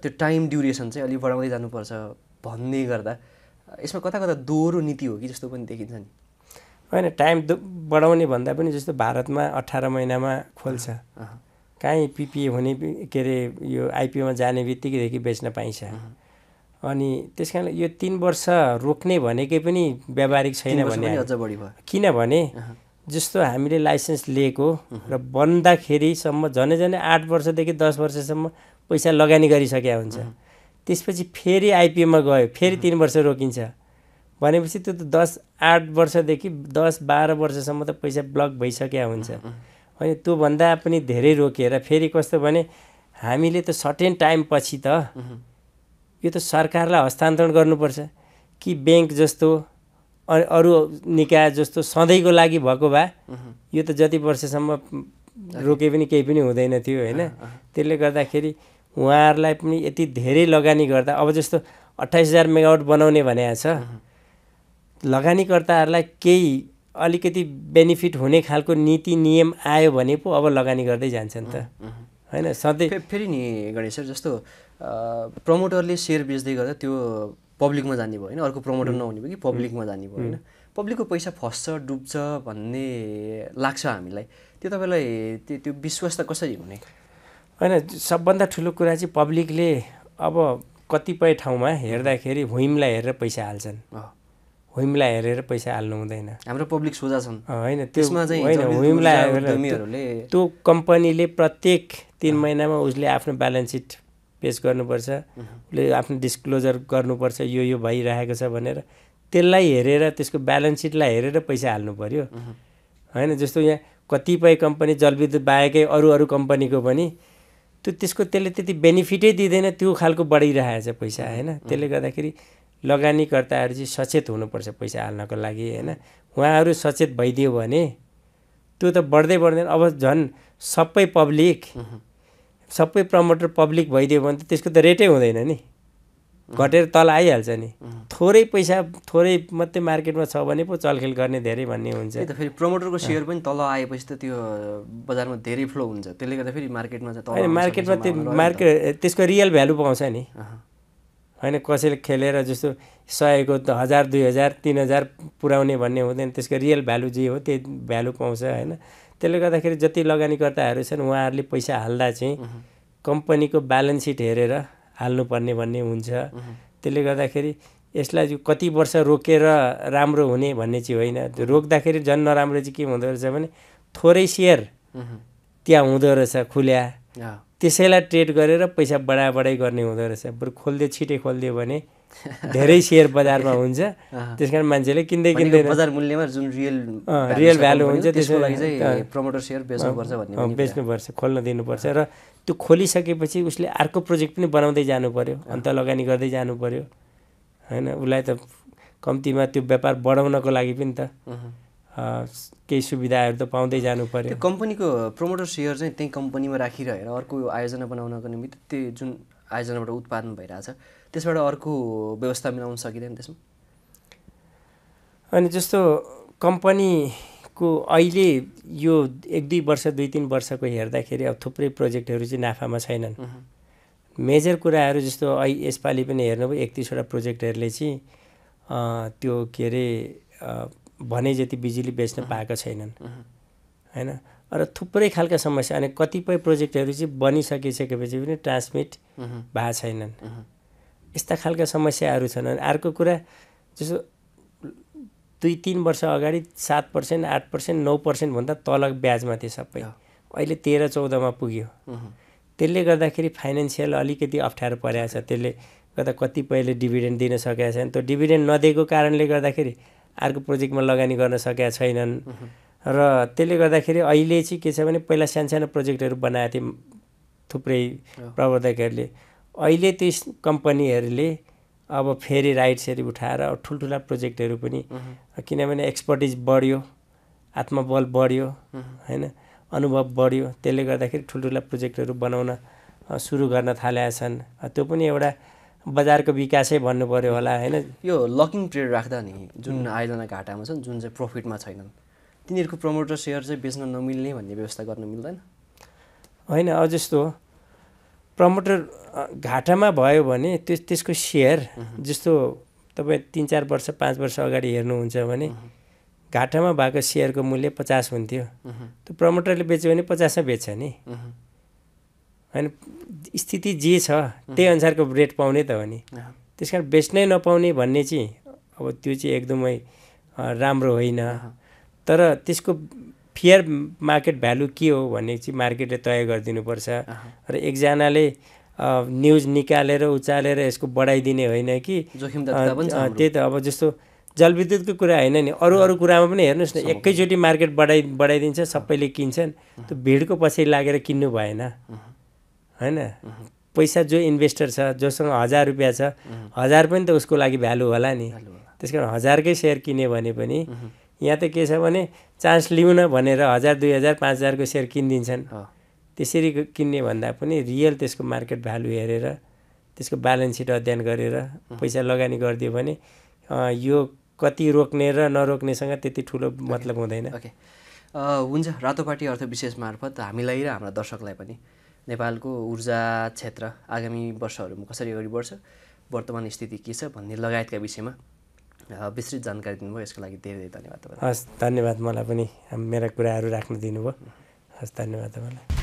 S1: त्यो टाइम ड्युरेसन चाहिँ अलिक बढाउँदै जानुपर्छ भन्ने गर्दा यसमा कता कता दोहोरो नीति हो कि जस्तो पनि देखिन्छ नि
S2: होइन टाइम बढाउने भन्दा पनि जस्तो भारतमा अठार महिनामा खोल्छ काहीँ पिपिए हुने के अरे यो आइपिओमा जाने बित्तिकैदेखि बेच्न पाइन्छ अनि त्यस कारण यो तिन वर्ष रोक्ने भनेकै पनि व्यावहारिक छैन भने अझ बढी भयो किनभने जस्तो हामीले लाइसेन्स लिएको र बन्दाखेरिसम्म झनै झनै आठ वर्षदेखि दस वर्षसम्म पैसा लगानी गरिसकेका हुन्छ त्यसपछि फेरि आइपिएमा गयो फेरि तिन वर्ष रोकिन्छ भनेपछि त्यो त दस आठ वर्षदेखि दस बाह्र वर्षसम्म त पैसा ब्लक भइसकेका हुन्छ होइन त्योभन्दा पनि धेरै रोकेर फेरि कस्तो भने हामीले त सर्टेन टाइम पछि त यो त सरकारलाई हस्तान्तरण गर्नुपर्छ कि ब्याङ्क जस्तो अरू निकाय जस्तो सधैँको लागि भएको भए यो त जति वर्षसम्म रोके पनि केही पनि हुँदैन थियो होइन त्यसले गर्दाखेरि उहाँहरूलाई पनि यति धेरै लगानी गर्दा अब जस्तो अट्ठाइस हजार मेगावट बनाउने भने छ लगानीकर्ताहरूलाई केही अलिकति बेनिफिट हुने खालको नीति नियम आयो भने पो अब लगानी गर्दै जान्छ नि त होइन सधैँ फेरि नि गणेश सर जस्तो
S1: प्रमोटरले सेयर बेच्दै गर्दा त्यो पब्लिकमा जाने भयो होइन अर्को प्रमोटर नहुने भयो कि पब्लिकमा जाने भयो होइन पब्लिकको पैसा फस्छ डुब्छ भन्ने लाग्छ हामीलाई त्यो तपाईँलाई त्यो त्यो विश्वास त कसरी हुने
S2: होइन सबभन्दा ठुलो कुरा चाहिँ पब्लिकले अब कतिपय ठाउँमा हेर्दाखेरि हुइमलाई हेरेर पैसा हाल्छन् हुइमलाई हेरेर पैसा हाल्नु हुँदैन
S1: हाम्रो पब्लिक सोझा छन् होइन त्यसमा चाहिँ हुइमलाई
S2: त्यो कम्पनीले प्रत्येक तिन महिनामा उसले आफ्नो ब्यालेन्स सिट पेस गर्नुपर्छ उसले आफ्नो डिस्क्लोजर गर्नुपर्छ यो यो भइरहेको छ भनेर त्यसलाई हेरेर त्यसको ब्यालेन्स सिटलाई हेरेर पैसा हाल्नु पऱ्यो होइन जस्तो यहाँ कतिपय कम्पनी जलविद्युत बाहेकै अरू अरू कम्पनीको पनि त्यो त्यसको त्यसले त्यति बेनिफिटै दिँदैन त्यो खालको बढिरहेछ पैसा होइन त्यसले गर्दाखेरि लगानीकर्ताहरू चाहिँ सचेत हुनुपर्छ पैसा हाल्नको लागि होइन उहाँहरू सचेत भइदियो भने त्यो त बढ्दै बढ्दैन अब झन् सबै पब्लिक सबै प्रमोटर पब्लिक भइदियो भने त त्यसको त रेटै हुँदैन नि घटेर तल आइहाल्छ नि थोरै पैसा थोरै मात्रै मार्केटमा छ भने पो चलखेल गर्ने धेरै भन्ने हुन्छ त फेरि प्रमोटरको सेयर
S1: पनि तल आएपछि त त्यो बजारमा धेरै फ्लो हुन्छ त्यसले गर्दा फेरि मार्केटमा होइन मार्केटमा त्यो
S2: मार्केट त्यसको रियल भ्यालु पाउँछ नि होइन कसैले खेलेर जस्तो सयको त हजार दुई हजार तिन हजार पुऱ्याउने भन्ने हुँदैन त्यसको रियल भ्यालु जे हो त्यही भ्यालु पाउँछ होइन त्यसले गर्दाखेरि जति लगानीकर्ताहरू छन् उहाँहरूले पैसा हाल्दा चाहिँ कम्पनीको ब्यालेन्स सिट हेरेर हाल्नुपर्ने भन्ने हुन्छ त्यसले गर्दाखेरि यसलाई कति वर्ष रोकेर राम्रो हुने भन्ने चाहिँ होइन रोक्दाखेरि झन् नराम्रो चाहिँ के हुँदो रहेछ भने थोरै सेयर त्यहाँ हुँदो रहेछ खुल्या त्यसैलाई ट्रेड गरेर पैसा बढाबढाइ गर्ने हुँदो रहेछ बरु खोलिदियो छिटै खोलिदियो भने धेरै सेयर बजारमा हुन्छ त्यस कारण मान्छेले किन्दै किन्दै बजार मूल्यमा जुन रियल
S1: रियल भ्यालु हुन्छ त्यसको लागि चाहिँ प्रमोटर सेयर बेच्नुपर्छ भन्ने
S2: बेच्नुपर्छ खोल्न दिनुपर्छ र त्यो खोलिसकेपछि उसले अर्को प्रोजेक्ट पनि बनाउँदै जानु पऱ्यो अन्त लगानी गर्दै जानु पऱ्यो होइन उसलाई त कम्तीमा त्यो व्यापार बढाउनको लागि पनि त केही सुविधाहरू त पाउँदै जानु पऱ्यो
S1: कम्पनीको प्रमोटर सेयर चाहिँ त्यही कम्पनीमा राखिरहेर अर्को आयोजना बनाउनको निमित्त त्यो जुन आयोजनाबाट उत्पादन भइरहेछ त्यसबाट अर्को व्यवस्था मिलाउन सकिँदैन त्यसमा
S2: अनि जस्तो कम्पनीको अहिले यो एक दुई वर्ष दुई तिन वर्षको हेर्दाखेरि अब थुप्रै प्रोजेक्टहरू चाहिँ नाफामा छैनन् मेजर कुराहरू जस्तो ऐ यसपालि पनि हेर्नुभयो एकतिसवटा प्रोजेक्टहरूले चाहिँ त्यो के अरे भने जति बिजुली बेच्न पाएको छैनन् होइन र थुप्रै खालका समस्या अनि कतिपय प्रोजेक्टहरू चाहिँ बनिसकिसकेपछि पनि ट्रान्समिट भएको छैनन् यस्ता खालका समस्याहरू छन् अर्को कुरा जस्तो दुई तिन वर्ष अगाडि सात पर्सेन्ट आठ पर्सेन्ट नौ पर्सेन्टभन्दा तल ब्याजमा थियो सबै अहिले तेह्र चौधमा पुग्यो त्यसले गर्दाखेरि फाइनेन्सियल अलिकति अप्ठ्यारो परेको छ त्यसले गर्दा कतिपयले डिभिडेन्ड दिन सकेका छैन त्यो डिभिडेन्ड नदिएको कारणले गर्दाखेरि अर्को प्रोजेक्टमा लगानी गर्न सकेका छैनन् र त्यसले गर्दाखेरि अहिले चाहिँ के छ भने पहिला सानसानो प्रोजेक्टहरू बनाएको थिए थुप्रै प्रवर्धकहरूले अहिले त्यस कम्पनीहरूले अब फेरि राइट्सहरू उठाएर ठुल्ठुला प्रोजेक्टहरू पनि किनभने एक्सपर्टिज बढ्यो आत्मबल बढ्यो होइन अनुभव बढ्यो त्यसले गर्दाखेरि ठुल्ठुला प्रोजेक्टहरू बनाउन सुरु गर्न थालेका छन् त्यो पनि एउटा बजारको विकासै भन्नु पऱ्यो होला होइन
S1: यो लकिङ ट्रेड राख्दा नि जुन आयोजना घाटामा छन् जुन चाहिँ प्रफिटमा छैनन् तिनीहरूको प्रमोटर सेयर चाहिँ बेच्न नमिल्ने भन्ने व्यवस्था गर्न मिल्दैन
S2: होइन अब जस्तो प्रमोटर घाटामा भयो भने त्यस त्यसको सेयर जस्तो तपाईँ तिन चार वर्ष पाँच वर्ष अगाडि हेर्नुहुन्छ भने घाटामा भएको सेयरको मूल्य पचास हुन्थ्यो त्यो प्रमोटरले बेच्यो भने पचासमा बेच्छ नि होइन स्थिति जे छ त्यही अनुसारको रेट पाउने त हो नि त्यस कारण बेच्नै नपाउने भन्ने चाहिँ अब त्यो चाहिँ एकदमै राम्रो होइन तर त्यसको फेयर मार्केट भ्यालु के हो भन्ने चाहिँ मार्केटले तय गरिदिनुपर्छ र एकजनाले न्युज निकालेर उचालेर यसको बढाइदिने होइन कि जोखिम त्यही त अब जस्तो जलविद्युतको कुरा होइन नि अरू अरू कुरामा पनि हेर्नुहोस् न एकैचोटि मार्केट बढाइ बढाइदिन्छ सबैले किन्छन् त्यो भिडको पछि लागेर किन्नु भएन होइन पैसा जो इन्भेस्टर छ जोसँग हजार रुपियाँ छ हजार पनि त उसको लागि भ्यालु होला नि त्यस कारण हजारकै सेयर किन्यो भने पनि यहाँ त के छ भने चान्स लिउन भनेर हजार दुई हजार पाँच हजारको सेयर किनिदिन्छन् त्यसरी किन्ने भन्दा पनि रियल त्यसको मार्केट भ्यालु हेरेर त्यसको ब्यालेन्स सिट अध्ययन गरेर पैसा लगानी गरिदियो भने यो कति रोक्ने र नरोक्नेसँग त्यति ठुलो मतलब हुँदैन ओके हुन्छ रातोपाटी
S1: अर्थ विशेष मार्फत हामीलाई र हाम्रा दर्शकलाई पनि नेपालको ऊर्जा क्षेत्र आगामी वर्षहरूमा कसरी अगाडि बढ्छ वर्तमान स्थिति के छ भन्ने लगायतका विषयमा विस्तृत जानकारी दिनुभयो यसको लागि धेरै धेरै धन्यवाद हस्
S2: धन्यवाद मलाई पनि मेरा कुराहरू राख्न दिनुभयो हस् धन्यवाद तपाईँलाई